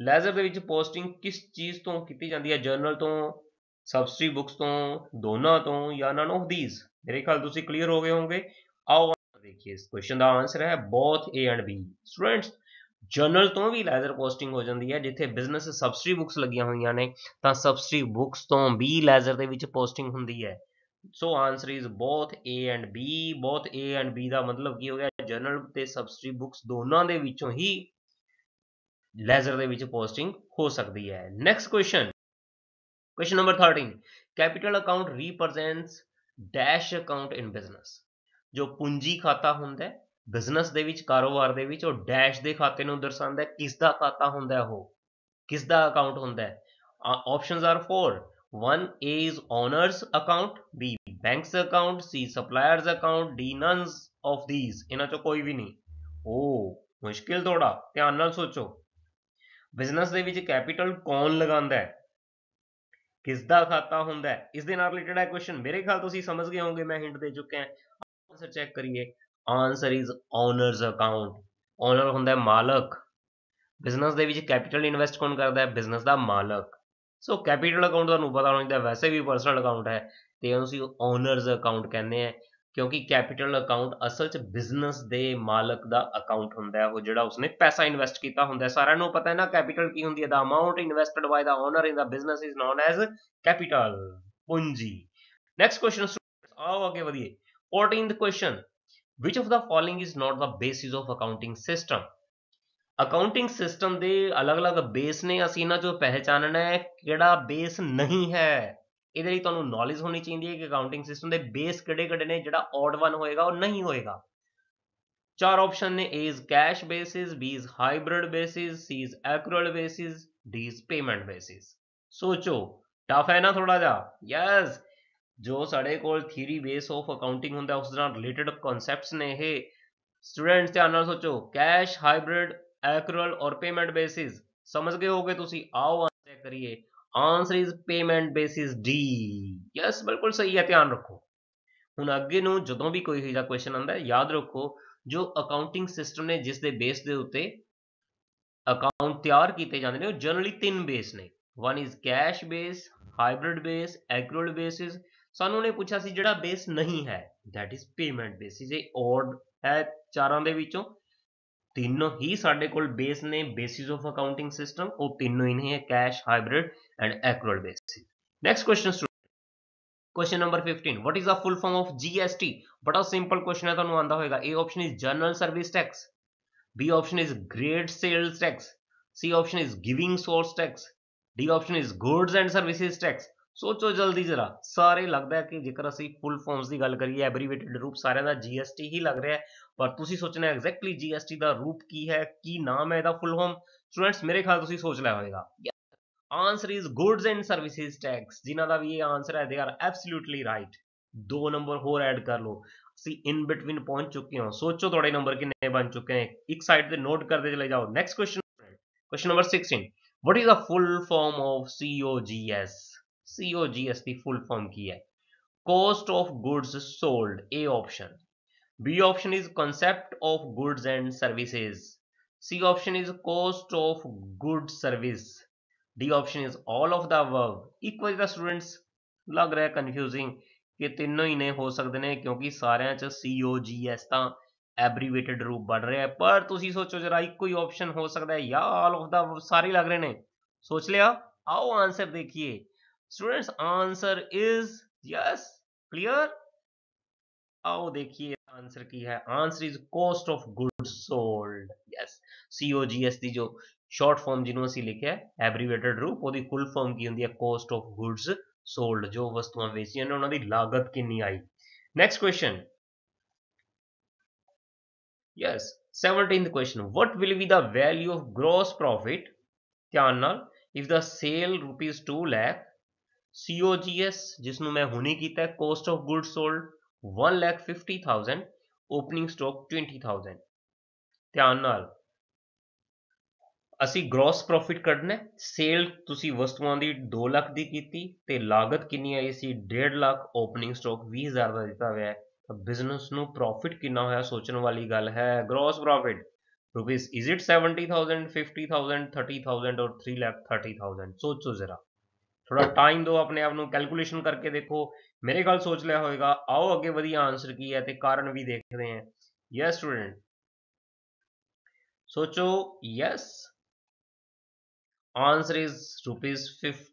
ਲੈਜ਼ਰ ਦੇ ਵਿੱਚ ਪੋਸਟਿੰਗ ਕਿਸ ਚੀਜ਼ ਤੋਂ ਕੀਤੀ ਜਾਂਦੀ ਹੈ ਜਰਨਲ ਤੋਂ ਸਬਸਟਰੀ ਬੁੱਕਸ ਤੋਂ ਦੋਨਾਂ ਤੋਂ ਜਾਂ ਨਨ ਆਫ ਥੀਸ ਮੇਰੇ ਖਿਆਲ ਤੁਸੀਂ ਕਲੀਅਰ ਹੋ ਗਏ ਹੋਵੋਗੇ ਆਓ ਦੇਖੀਏ ਇਸ ਕੁਐਸਚਨ ਦਾ ਆਨਸਰ ਹੈ both A and B students journal ਤੋਂ ਵੀ ਲੈਜ਼ਰ ਪੋਸਟਿੰਗ ਹੋ ਜਾਂਦੀ ਹੈ ਜਿੱਥੇ ਬਿਜ਼ਨਸ ਸਬਸਿਡੀ ਬੁੱਕਸ ਲੱਗੀਆਂ ਹੋਈਆਂ ਨੇ ਤਾਂ ਸਬਸਿਡੀ ਬੁੱਕਸ ਤੋਂ ਵੀ ਲੈਜ਼ਰ ਦੇ ਵਿੱਚ ਪੋਸਟਿੰਗ ਹੁੰਦੀ ਹੈ so answer is both A and B both A and B ਦਾ ਮਤਲਬ ਕੀ ਹੋ ਗਿਆ ਜਰਨਲ ਤੇ ਸਬਸਿਡੀ ਬੁੱਕਸ ਦੋਨਾਂ ਦੇ ਵਿੱਚੋਂ ਹੀ ਲੈਜ਼ਰ ਦੇ ਵਿੱਚ ਪੋਸਟਿੰਗ ਹੋ ਸਕਦੀ ਹੈ next question question number 13 capital account represents dash account in business ਜੋ ਪੂੰਜੀ ਖਾਤਾ ਹੁੰਦਾ ਹੈ ਬਿਜ਼ਨਸ ਦੇ ਵਿੱਚ ਕਾਰੋਬਾਰ ਦੇ ਵਿੱਚ ਉਹ ਡੈਸ਼ ਦੇ ਖਾਤੇ ਨੂੰ ਦਰਸਾਉਂਦਾ ਹੈ ਕਿਸ ਦਾ ਖਾਤਾ ਹੁੰਦਾ ਹੈ ਉਹ ਕਿਸ ਦਾ ਅਕਾਊਂਟ ਹੁੰਦਾ ਹੈ options are 4 1 is owners account b banks account c suppliers account d none of these ਇਹਨਾਂ ਚੋਂ ਕੋਈ ਵੀ ਨਹੀਂ ਓ ਮੁਸ਼ਕਿਲ ਥੋੜਾ ਧਿਆਨ ਨਾਲ ਸੋਚੋ ਬਿਜ਼ਨਸ ਦੇ ਵਿੱਚ ਕੈਪੀਟਲ ਕੌਣ ਲਗਾਉਂਦਾ ਹੈ ਕਿਸ ਦਾ ਖਾਤਾ ਹੁੰਦਾ ਹੈ ਇਸ ਦੇ ਨਾਲ ਰਿਲੇਟਡ ਹੈ ਕੁਐਸਚਨ ਮੇਰੇ ਖਿਆਲ ਤੁਸੀਂ ਸਮਝ ਗਏ ਹੋਵੋਗੇ ਮੈਂ ਹਿੰਟ ਦੇ ਚੁੱਕਿਆ ਆਨਸਰ ਚੈੱਕ ਕਰੀਏ answer is owners account owner ਹੁੰਦਾ ਹੈ ਮਾਲਕ ਬਿਜ਼ਨਸ ਦੇ ਵਿੱਚ ਕੈਪੀਟਲ ਇਨਵੈਸਟ ਕੌਣ ਕਰਦਾ ਹੈ ਬਿਜ਼ਨਸ ਦਾ ਮਾਲਕ ਸੋ ਕੈਪੀਟਲ ਅਕਾਊਂਟ ਤੁਹਾਨੂੰ ਪਤਾ ਹੋਣਾ ਚਾਹੀਦਾ ਵੈਸੇ ਵੀ ਪਰਸਨਲ ਅਕਾਊਂਟ ਹੈ ਤੇ ਉਹਨੂੰ ਅਸੀਂ ਓਨਰਸ ਅਕਾਊਂਟ ਕਹਿੰਦੇ ਆ ਕਿਉਂਕਿ ਕੈਪੀਟਲ ਅਕਾਊਂਟ ਅਸਲ 'ਚ ਬਿਜ਼ਨਸ ਦੇ ਮਾਲਕ ਦਾ ਅਕਾਊਂਟ ਹੁੰਦਾ ਹੈ ਉਹ ਜਿਹੜਾ ਉਸਨੇ ਪੈਸਾ ਇਨਵੈਸਟ ਕੀਤਾ ਹੁੰਦਾ ਸਾਰਿਆਂ ਨੂੰ ਪਤਾ ਹੈ ਨਾ ਕੈਪੀਟਲ ਕੀ ਹੁੰਦੀ ਹੈ the amount invested by the owner in the business is known as capital ਪੂੰਜੀ ਨੈਕਸਟ ਕੁਐਸਚਨ ਆਓ ਅੱਗੇ ਵਧੀਏ 14th question. Which of the following is not the basis of accounting system? Accounting system ਦੇ ਅਲੱਗ-ਅਲੱਗ ਬੇਸ ਨੇ ਅਸੀਂ ਇਹਨਾਂ ਚੋਂ ਪਹਿਚਾਨਣਾ ਹੈ ਕਿਹੜਾ ਬੇਸ ਨਹੀਂ ਹੈ ਇਹਦੇ ਲਈ ਤੁਹਾਨੂੰ ਨੌਲੇਜ ਹੋਣੀ ਚਾਹੀਦੀ ਹੈ ਕਿ ਅਕਾਊਂਟਿੰਗ ਸਿਸਟਮ ਦੇ ਬੇਸ ਕਿਹੜੇ-ਕਿਹੜੇ ਨੇ ਜਿਹੜਾ ਔਡ ਵਨ ਹੋਏਗਾ ਉਹ ਨਹੀਂ ਹੋਏਗਾ ਚਾਰ ਆਪਸ਼ਨ ਨੇ A is cash basis B is hybrid basis C is accrual basis D is payment basis ਸੋਚੋ ਟਫ ਹੈ ਨਾ ਥੋੜਾ ਜਿਹਾ ਯੈਸ ਜੋ ਸਾਡੇ ਕੋਲ ਥਿਊਰੀ ਬੇਸ ਆਫ ਅਕਾਊਂਟਿੰਗ ਹੁੰਦਾ ਉਸ ਨਾਲ ਰਿਲੇਟਡ ਕਨਸੈਪਟਸ ਨੇ ਇਹ ਸਟੂਡੈਂਟਸ ਧਿਆਨ ਨਾਲ ਸੋਚੋ ਕੈਸ਼ ਹਾਈਬ੍ਰਿਡ ਐਕਰਲ ਔਰ ਪੇਮੈਂਟ ਬੇਸਿਸ ਸਮਝ ਗਏ ਹੋਗੇ ਤੁਸੀਂ ਆਓ ਆਨਸਰ ਕਰੀਏ answer is payment basis D yes ਬਿਲਕੁਲ ਸਹੀ ਹੈ ਧਿਆਨ ਰੱਖੋ ਹੁਣ ਅੱਗੇ ਨੂੰ ਜਦੋਂ ਵੀ ਕੋਈ ਇਹਦਾ ਕੁਐਸਚਨ ਆਉਂਦਾ ਹੈ ਯਾਦ ਰੱਖੋ ਜੋ ਅਕਾਊਂਟਿੰਗ ਸਿਸਟਮ ਨੇ ਜਿਸ ਦੇ ਬੇਸ ਦੇ ਉੱਤੇ ਅਕਾਊਂਟ ਤਿਆਰ ਕੀਤੇ ਜਾਂਦੇ ਨੇ ਉਹ ਜਨਰਲੀ ਤਿੰਨ ਬੇਸ ਨੇ one is cash base hybrid base accrual basis ਸਾਨੂੰ ਨੇ ਪੁੱਛਿਆ ਸੀ ਜਿਹੜਾ ਬੇਸ ਨਹੀਂ ਹੈ that is payment is a odd ਹੈ ਚਾਰਾਂ ਦੇ ਵਿੱਚੋਂ ਤਿੰਨੋਂ ਹੀ ਸਾਡੇ ਕੋਲ ਬੇਸ ਨੇ ਬੇਸਿਸ ਆਫ ਅਕਾਊਂਟਿੰਗ ਸਿਸਟਮ ਉਹ ਤਿੰਨੋਂ ਹੀ ਨੇ cash hybrid and accrual basis next question question number 15 what is a full form of GST ਬੜਾ ਸਿੰਪਲ ਕੁਐਸਚਨ ਹੈ ਤੁਹਾਨੂੰ ਆਂਦਾ ਹੋਵੇਗਾ A option is general service tax B option is great sales tax C option is giving source tax D option is goods and services tax ਸੋਚੋ ਜਲਦੀ ਜਰਾ ਸਾਰੇ ਲੱਗਦਾ ਕਿ ਜੇਕਰ ਅਸੀਂ ਫੁੱਲ ਫਾਰਮਸ ਦੀ ਗੱਲ ਕਰੀਏ ਐਬਰੀਵੇਟਡ ਰੂਪ ਸਾਰਿਆਂ ਦਾ GST ਹੀ ਲੱਗ ਰਿਹਾ ਹੈ ਪਰ ਤੁਸੀਂ ਸੋਚਣਾ ਐਗਜ਼ੈਕਟਲੀ GST ਦਾ ਰੂਪ ਕੀ ਹੈ ਕੀ ਨਾਮ ਹੈ ਇਹਦਾ ਫੁੱਲ ਫਾਰਮ ਸਟੂਡੈਂਟਸ ਮੇਰੇ ਖਿਆਲ ਤੁਸੀਂ ਸੋਚ ਲਿਆ ਹੋਵੇਗਾ answer is goods and services tax ਜਿਨ੍ਹਾਂ ਦਾ ਵੀ ਇਹ ਆਨਸਰ ਹੈ ਦੇ ਆਰ ਐਬਸੋਲੂਟਲੀ ਰਾਈਟ ਦੋ ਨੰਬਰ ਹੋਰ ਐਡ ਕਰ ਲਓ ਅਸੀਂ ਇਨ ਬਿਟਵੀਨ ਪਹੁੰਚ ਚੁੱਕੇ ਹਾਂ ਸੋਚੋ ਤੁਹਾਡੇ ਨੰਬਰ ਕਿੰਨੇ ਬਣ ਚੁੱਕੇ ਨੇ ਇੱਕ ਸਾਈਡ ਤੇ ਨੋਟ ਕਰਦੇ ਚਲੇ ਜਾਓ next question question number 16 what is the full form of COGS COG इसकी फुल फॉर्म की है cost of goods sold A option B option is concept of goods and services C option is cost of good service D option is all of the above ਇੱਕ वਜੇ ਦਾ ਸਟੂਡੈਂਟਸ ਲੱਗ ਰਿਹਾ ਕਨਫਿਊਜ਼ਿੰਗ ਕਿ ਤਿੰਨੋਂ ਹੀ ਨੇ ਹੋ ਸਕਦੇ ਨੇ ਕਿਉਂਕਿ ਸਾਰਿਆਂ 'ਚ COGS ਤਾਂ ਐਬਰੀਵੇਟਡ ਰੂਪ ਬਣ ਰਿਹਾ ਪਰ ਤੁਸੀਂ ਸੋਚੋ ਜਰਾ ਇੱਕੋ ਹੀ ਆਪਸ਼ਨ ਹੋ ਸਕਦਾ ਹੈ ਜਾਂ ਆਲ ਆਫ ਦਾ ਸਾਰੇ ਲੱਗ ਰਹੇ ਨੇ ਸੋਚ ਲਿਆ आओ आंसर देखिए students answer is yes clear आओ देखिए आंसर की है answer is cost of good sold yes COGS ਦੀ ਜੋ ਸ਼ਾਰਟ ਫਾਰਮ ਜਿਹਨੂੰ ਅਸੀਂ ਲਿਖਿਆ ਐਬਰੀਵੇਟਡ ਰੂਪ ਉਹਦੀ ਫੁੱਲ ਫਾਰਮ ਕੀ ਹੁੰਦੀ ਹੈ ਕੋਸਟ ਆਫ ਗੁੱਡਸ ਸੋਲਡ ਜੋ ਵਸਤੂਆਂ ਵੇਚੀਆਂ ਨੇ ਉਹਨਾਂ ਦੀ ਲਾਗਤ ਕਿੰਨੀ ਆਈ next question yes 17th question what will be the value of gross profit ਧਿਆਨ ਨਾਲ if the sale rupees 2 lakh COGS ਜਿਸ ਨੂੰ ਮੈਂ ਹੁਣੇ ਕੀਤਾ ਹੈ cost of good sold 150000 opening stock 20000 ਧਿਆਨ ਨਾਲ ਅਸੀਂ ਗ੍ਰੋਸ ਪ੍ਰੋਫਿਟ ਕੱਢਣਾ ਸੇਲ ਤੁਸੀਂ ਵਸਤੂਆਂ ਦੀ 2 ਲੱਖ ਦੀ ਕੀਤੀ ਤੇ ਲਾਗਤ ਕਿੰਨੀ ਆਈ ਸੀ 1.5 ਲੱਖ ਓਪਨਿੰਗ ਸਟਾਕ 20000 ਦਾ ਦਿੱਤਾ ਹੋਇਆ ਹੈ ਤਾਂ ਬਿਜ਼ਨਸ ਨੂੰ ਪ੍ਰੋਫਿਟ ਕਿੰਨਾ ਹੋਇਆ ਸੋਚਣ ਵਾਲੀ ਗੱਲ ਹੈ gross profit rupees is it 70000 50000 30000 ਔਰ 3 ਲੱਖ 30000 ਸੋਚੋ ਜ਼ਰਾ ਥੋੜਾ ਟਾਈਮ ਦਿਓ ਆਪਣੇ ਆਪ ਨੂੰ ਕੈਲਕੂਲੇਸ਼ਨ ਕਰਕੇ ਦੇਖੋ ਮੇਰੇ ਗੱਲ ਸੋਚ ਲਿਆ ਹੋਵੇਗਾ ਆਓ ਅੱਗੇ ਵਧੀਆ ਆਨਸਰ ਕੀ ਹੈ ਤੇ ਕਾਰਨ ਵੀ ਦੇਖਦੇ ਹਾਂ ਯੈਸ ਸਟੂਡੈਂਟ ਸੋਚੋ ਯੈਸ ਆਨਸਰ ਇਜ਼ ਰੁਪੀਸ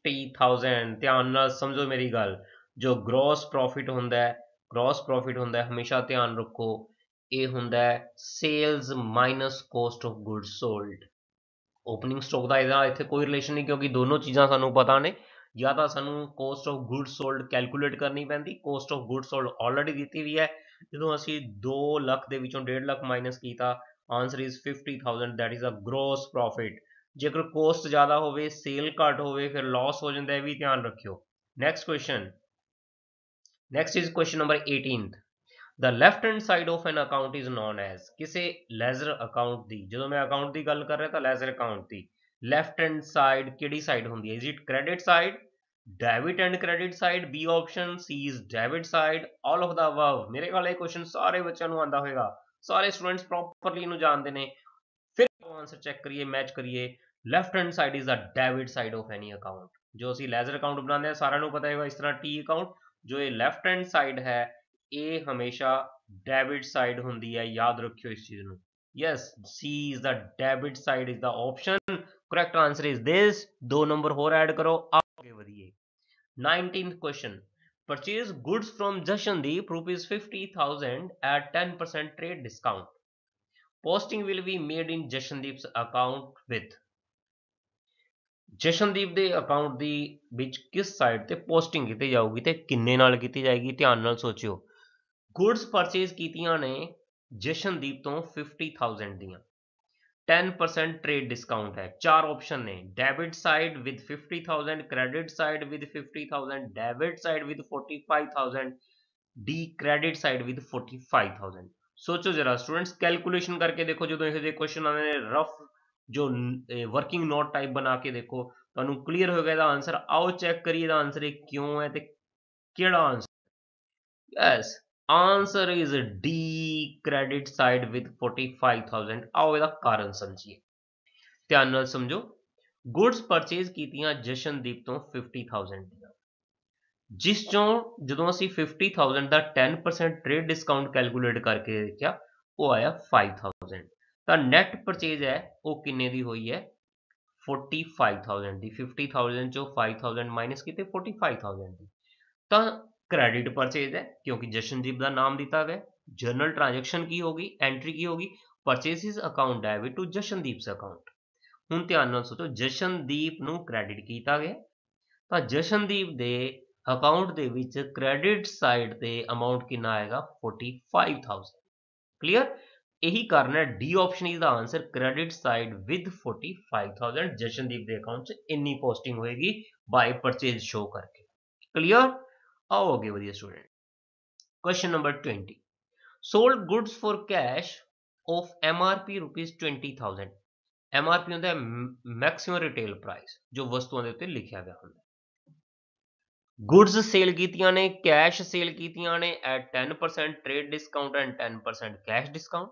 50000 ਧਿਆਨ ਨਾਲ ਸਮਝੋ ਮੇਰੀ ਗੱਲ ਜੋ ਗ੍ਰੋਸ ਪ੍ਰੋਫਿਟ ਹੁੰਦਾ ਹੈ ਗ੍ਰੋਸ ਪ੍ਰੋਫਿਟ ਹੁੰਦਾ ਹੈ ਹਮੇਸ਼ਾ ਧਿਆਨ ਰੱਖੋ ਇਹ ਹੁੰਦਾ ਹੈ sales minus cost of goods sold opening stock ਦਾ ਇਹਦਾ ਇੱਥੇ ਕੋਈ ਰਿਲੇਸ਼ਨ ਨਹੀਂ ਕਿਉਂਕਿ ਦੋਨੋਂ ਚੀਜ਼ਾਂ ਸਾਨੂੰ ਪਤਾ ਨੇ ਜਾਂ ਤਾਂ ਸਾਨੂੰ cost of good sold calculate ਕਰਨੀ ਪੈਂਦੀ cost of good sold already ਦਿੱਤੀ ਹੋਈ ਹੈ ਜਦੋਂ ਅਸੀਂ 2 ਲੱਖ ਦੇ ਵਿੱਚੋਂ 1.5 ਲੱਖ ਮਾਈਨਸ ਕੀਤਾ answer is 50000 that is a gross profit ਜੇਕਰ ਕੋਸਟ ਜ਼ਿਆਦਾ ਹੋਵੇ ਸੇਲ ਘੱਟ ਹੋਵੇ ਫਿਰ ਲਾਸ ਹੋ ਜਾਂਦਾ ਹੈ ਵੀ ਧਿਆਨ ਰੱਖਿਓ next question next is question number 18 ਦਾ left hand side of an account is known as ਕਿਸੇ ਲੈਜ਼ਰ ਅਕਾਊਂਟ ਦੀ ਜਦੋਂ ਮੈਂ ਅਕਾਊਂਟ ਦੀ ਗੱਲ ਕਰ ਰਿਹਾ ਤਾਂ ਲੈਜ਼ਰ ਅਕਾਊਂਟ ਦੀ ਲੈਫਟ ਹੈਂਡ ਸਾਈਡ ਕਿਹੜੀ ਸਾਈਡ ਹੁੰਦੀ ਹੈ is it credit side debit and credit side B option C is debit side all of the above ਮੇਰੇ ਕੋਲ ਇਹ ਕੁਐਸਚਨ ਸਾਰੇ ਬੱਚਿਆਂ ਨੂੰ ਆਂਦਾ ਹੋਵੇਗਾ ਸਾਰੇ ਸਟੂਡੈਂਟਸ ਪ੍ਰੋਪਰਲੀ ਇਹਨੂੰ ਜਾਣਦੇ ਨੇ ਫਿਰ ਆਨਸਰ ਚੈੱਕ ਕਰੀਏ ਮੈਚ ਕਰੀਏ left hand side is a debit side of any account ਜੋ ਅਸੀਂ ਲੈਜ਼ਰ ਅਕਾਊਂਟ ਬਣਾਉਂਦੇ ਆ ਸਾਰਿਆਂ ਨੂੰ ਪਤਾ ਹੈਗਾ ਇਸ ਤਰ੍ਹਾਂ ਟੀ ਅਕਾਊਂਟ ਜੋ ਇਹ ਲੈਫਟ ਹੈਂਡ ਸਾਈਡ ਹੈ ਇਹ ਹਮੇਸ਼ਾ ਡੈਬਿਟ ਸਾਈਡ ਹੁੰਦੀ ਹੈ ਯਾਦ ਰੱਖਿਓ ਇਸ ਚੀਜ਼ ਨੂੰ yes C is a debit side is the option correct answer is this do number ਹੋਰ add ਕਰੋ ਅੱਗੇ ਵਧੀਏ 19th question purchase goods from jashandeep rupees 50000 at 10% trade discount posting will be made in jashandeep's account with Jashandeep ਦੇ ਅਕਾਊਂਟ ਦੀ ਵਿੱਚ ਕਿਸ ਸਾਈਟ ਤੇ ਪੋਸਟਿੰਗ ਕੀਤੀ ਜਾਊਗੀ ਤੇ ਕਿੰਨੇ ਨਾਲ ਕੀਤੀ ਜਾਏਗੀ ਧਿਆਨ ਨਾਲ ਸੋਚਿਓ ਗੁੱਡਸ ਪਰਚੇਸ ਕੀਤੀਆਂ ਨੇ ਜਸ਼ਨਦੀਪ ਤੋਂ 50000 ਦੀਆਂ टेन ट्रेड डिस्काउंट है चार ऑप्शन है debit side with fifty credit side with fifty debit side with forty D credit side with forty सोचो जरा स्टूडेंट्स कैलकुलेशन करके देखो जो तो क्वेश्चन आने रफ जो वर्किंग नोट टाइप बना के देखो तो क्लीयर हो गया आंसर आओ चेक करिए आंसर क्यों है ते answer yes answer is D credit side with 45000 ਆਓ ਇਹਦਾ ਕਾਰਨ ਸਮਝੀਏ ਧਿਆਨ ਨਾਲ ਸਮਝੋ ਗੁੱਡਸ ਪਰਚੇਸ ਕੀਤੀਆਂ ਜਸ਼ਨਦੀਪ ਤੋਂ 50000 ਦੀਆਂ ਜਿਸ ਚੋਂ ਜਦੋਂ ਅਸੀਂ 50000 ਦਾ 10% ਟ੍ਰੇਡ ਡਿਸਕਾਊਂਟ ਕੈਲਕੂਲੇਟ ਕਰਕੇ ਦੇਖਿਆ ਉਹ ਆਇਆ 5000 ਤਾਂ ਨੈਟ ਪਰਚੇਜ ਹੈ ਉਹ ਕਿੰਨੇ ਦੀ ਹੋਈ ਹੈ 45000 ਦੀ 50000 ਚੋਂ 5000 ਮਾਈਨਸ ਕੀਤੇ 45000 ਦੀ ਤਾਂ ਕ੍ਰੈਡਿਟ ਪਰਚੇਜ ਹੈ ਕਿਉਂਕਿ ਜਸ਼ਨਦੀਪ ਦਾ ਨਾਮ ਦਿੱਤਾ ਗਿਆ ਜਨਰਲ ਟ੍ਰਾਂਜੈਕਸ਼ਨ ਕੀ ਹੋਗੀ ਐਂਟਰੀ ਕੀ ਹੋਗੀ purchases account debit to Jashandeep's account ਹੁਣ ਧਿਆਨ ਨਾਲ ਸੋਚੋ ਜਸ਼ਨਦੀਪ ਨੂੰ ਕ੍ਰੈਡਿਟ ਕੀਤਾ ਗਿਆ ਤਾਂ ਜਸ਼ਨਦੀਪ ਦੇ ਅਕਾਊਂਟ ਦੇ ਵਿੱਚ ਕ੍ਰੈਡਿਟ ਸਾਈਡ ਤੇ ਅਮਾਉਂਟ ਕਿੰਨਾ ਆਏਗਾ 45000 ਕਲੀਅਰ ਇਹੀ ਕਾਰਨ ਹੈ D option is the answer credit side with 45000 Jashandeep ਦੇ ਅਕਾਊਂਟ 'ਚ ਇੰਨੀ ਪੋਸਟਿੰਗ ਹੋਏਗੀ ਬਾਈ ਪਰਚੇਸ ਸ਼ੋ ਕਰਕੇ ਕਲੀਅਰ ਆਓ ਅੱਗੇ ਵਧੀਆ student question number 20 sold goods for cash of MRP rupees 20000 MRP ਹੁੰਦਾ ਹੈ ਮੈਕਸਿਮਮ ਰਿਟੇਲ ਪ੍ਰਾਈਸ ਜੋ ਵਸਤੂਆਂ ਦੇ ਉੱਤੇ ਲਿਖਿਆ ਗਿਆ ਹੁੰਦਾ ਗੁੱਡਸ ਸੇਲ ਕੀਤੀਆਂ ਨੇ ਕੈਸ਼ ਸੇਲ ਕੀਤੀਆਂ ਨੇ at 10% trade discount and 10% cash discount